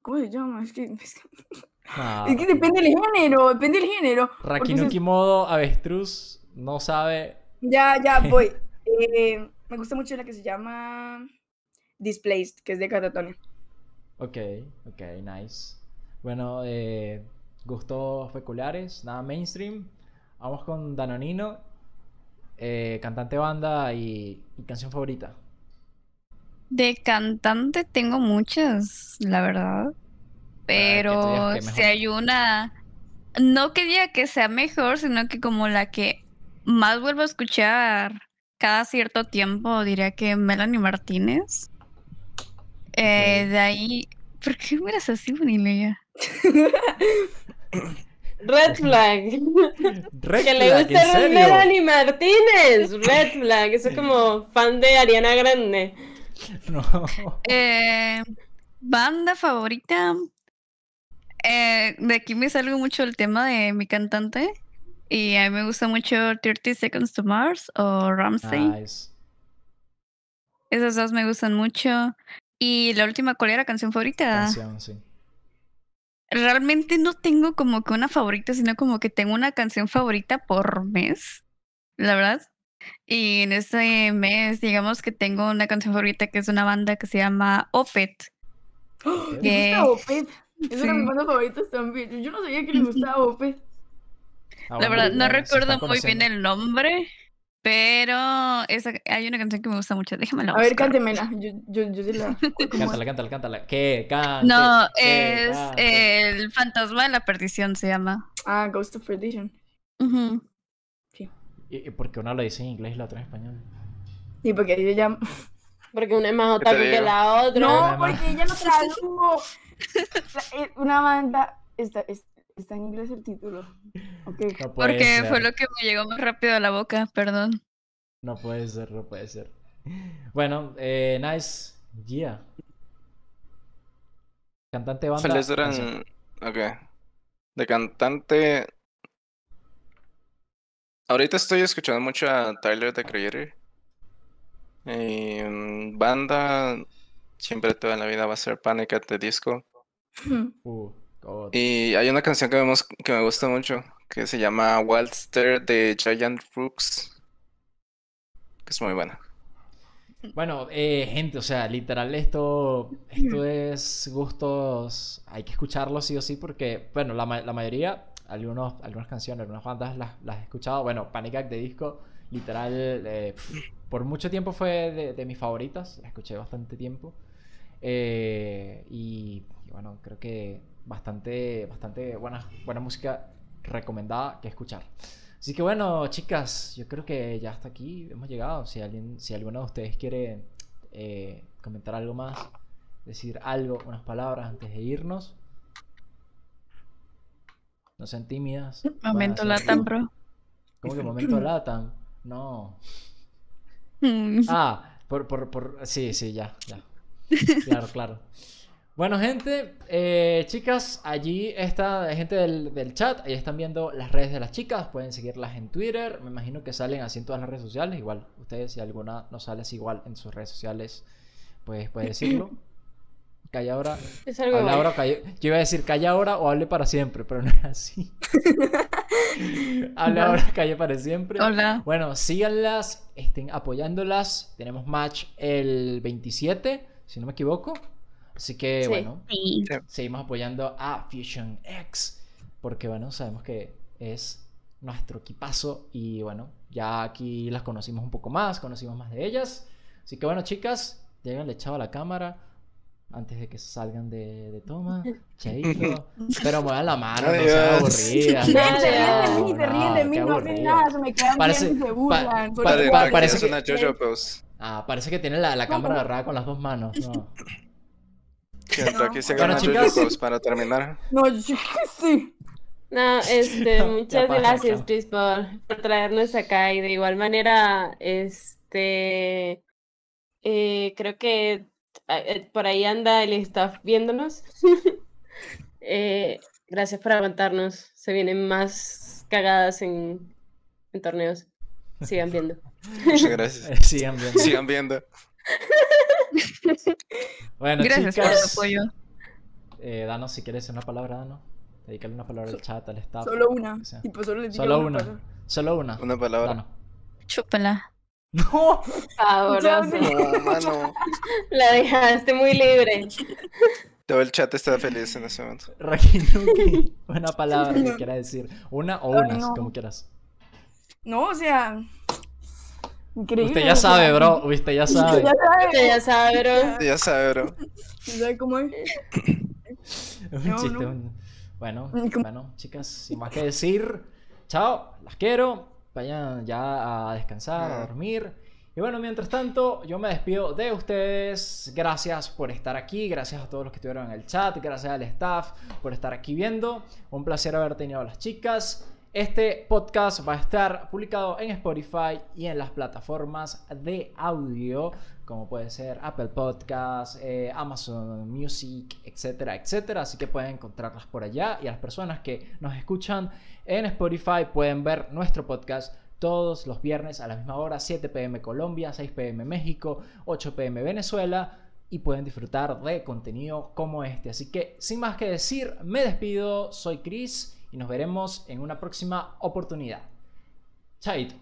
¿Cómo se llama? Es que... Es que, ah, depende del género, depende del género. Rakinuki modo avestruz no sabe. Ya, ya, voy. Eh, me gusta mucho la que se llama Displaced, que es de Catatonia. Ok, ok, nice. Bueno, eh, gustos peculiares, nada mainstream. Vamos con Danonino, eh, cantante banda y, canción favorita. De cantante tengo muchas, la verdad. Ah, pero si hay una, no quería que sea mejor, sino que como la que más vuelvo a escuchar cada cierto tiempo, diría que Melanie Martínez. Eh, de ahí, ¿por qué miras así, Bonilea? Red flag. que le gusta Melanie Martínez. Red flag. Eso es como fan de Ariana Grande. No. Eh, banda favorita. Eh, de aquí me salgo mucho el tema de mi cantante. Y a mí me gusta mucho 30 Seconds to Mars o Ramsey Esas dos me gustan mucho. Y la última, ¿cuál era la canción favorita? Canción, sí. Realmente no tengo como que una favorita, sino como que tengo una canción favorita por mes, la verdad. Y en este mes, digamos que tengo una canción favorita que es una banda que se llama Opet. ¿Te ¡Ah! que... gusta Es una de mis bandas favoritas también. Yo no sabía que le gustaba Opet. Ah, la verdad, no recuerdo muy bien el nombre, pero esa, hay una canción que me gusta mucho. Déjamela. A ver, cántemela. Yo, yo, yo la. cántala, cántala, cántala. ¿Qué? Cante, no, es El Fantasma de la Perdición se llama. Ah, Ghost of Perdition. Uh Sí. ¿Y, por qué una lo dice en inglés y la otra en español? Sí, porque ella... Porque una es más otaku que la otra. No, porque ella lo tradujo. Eh, una banda está en inglés el título. Porque fue lo que me llegó más rápido a la boca, perdón. No puede ser, no puede ser. Bueno, eh, nice. Gia Cantante banda. Se Ok. De cantante. Ahorita estoy escuchando mucho a Tyler the Creator. Em, banda. Siempre toda la vida va a ser Panic at the Disco. Uh. Y hay una canción que, vemos, que me gusta mucho, que se llama Wildster de Giant Rooks, que es muy buena. Bueno, eh, gente, o sea, literal esto, esto es gustos, hay que escucharlo sí o sí porque, bueno, la, mayoría, algunos, algunas canciones, algunas bandas las, las he escuchado, bueno, Panic Act de disco, literal, eh, por mucho tiempo fue de, mis favoritas, la escuché bastante tiempo. Eh, y bueno, creo que bastante, bastante buena, buena música recomendada que escuchar. Así que bueno, chicas, yo creo que ya hasta aquí hemos llegado. Si alguien, si alguno de ustedes quiere eh, comentar algo más, decir algo, unas palabras antes de irnos. No sean tímidas. Mm, momento Latam, bro. ¿Cómo que momento Latam? No. Mm. ah, por, por, por, sí, sí, ya, ya. Claro, claro. Bueno, gente, eh, chicas, allí está gente del, chat, ahí están viendo las redes de las chicas, pueden seguirlas en Twitter, me imagino que salen así en todas las redes sociales, igual ustedes, si alguna no sale así igual en sus redes sociales, pues puede decirlo. Calla ahora. Es algo Yo iba a decir calla ahora o hable para siempre, pero no es así. Hable ahora, calle para siempre. Hola. Bueno, síganlas, estén apoyándolas. Tenemos match el 27, si no me equivoco. Así que bueno, seguimos apoyando a Fusion X, porque bueno, sabemos que es nuestro equipazo y bueno, ya aquí las conocimos un poco más, conocimos más de ellas. Así que bueno, chicas, llegan echado a la cámara antes de que salgan de, toma. Pero muevan la mano, no sean aburridas. Se ríen no me quedan parece, bien, se burlan. parece que, una pues. Ah, parece que tiene la, la cámara agarrada con las dos manos. No. para terminar. No, sí. No, este, muchas gracias, Chris, por, traernos acá. Y de igual manera, este, eh, creo que eh, eh, por ahí anda el staff viéndonos. gracias por aguantarnos. Se vienen más cagadas en, en torneos. Sigan viendo. Muchas gracias. Sigan viendo. Sigan viendo. bueno, Gracias chicas, por el apoyo. Eh, Danos, si quieres una palabra, Dano. Dedícale una palabra al chat, al staff. Solo una. solo, una. una solo una. Una palabra. Chúpala. No. Ahora La dejaste muy libre. Todo el chat está feliz en ese momento. Rakinuki, una palabra que quiera decir. Una o unas, como quieras. No, o sea, Increíble. Usted ya sabe, bro. Usted ya sabe. Usted ya sabe, bro. Usted ya sabe, bro. ¿Sabe cómo es? un chiste. Bueno, bueno, chicas, sin más que decir, chao, las quiero. Vayan ya a descansar, a dormir. Y bueno, mientras tanto, yo me despido de ustedes. Gracias por estar aquí, gracias a todos los que estuvieron en el chat, gracias al staff por estar aquí viendo. Un placer haber tenido a las chicas. Este podcast va a estar publicado en Spotify y en las plataformas de audio, como puede ser Apple Podcasts, eh, Amazon Music, etcétera, etcétera. Así que pueden encontrarlas por allá y las personas que nos escuchan en Spotify pueden ver nuestro podcast todos los viernes a la misma hora, 7 pm Colombia, 6 pm México, 8 pm Venezuela y pueden disfrutar de contenido como este. Así que sin más que decir, me despido, soy Chris y nos veremos en una próxima oportunidad. Chaito.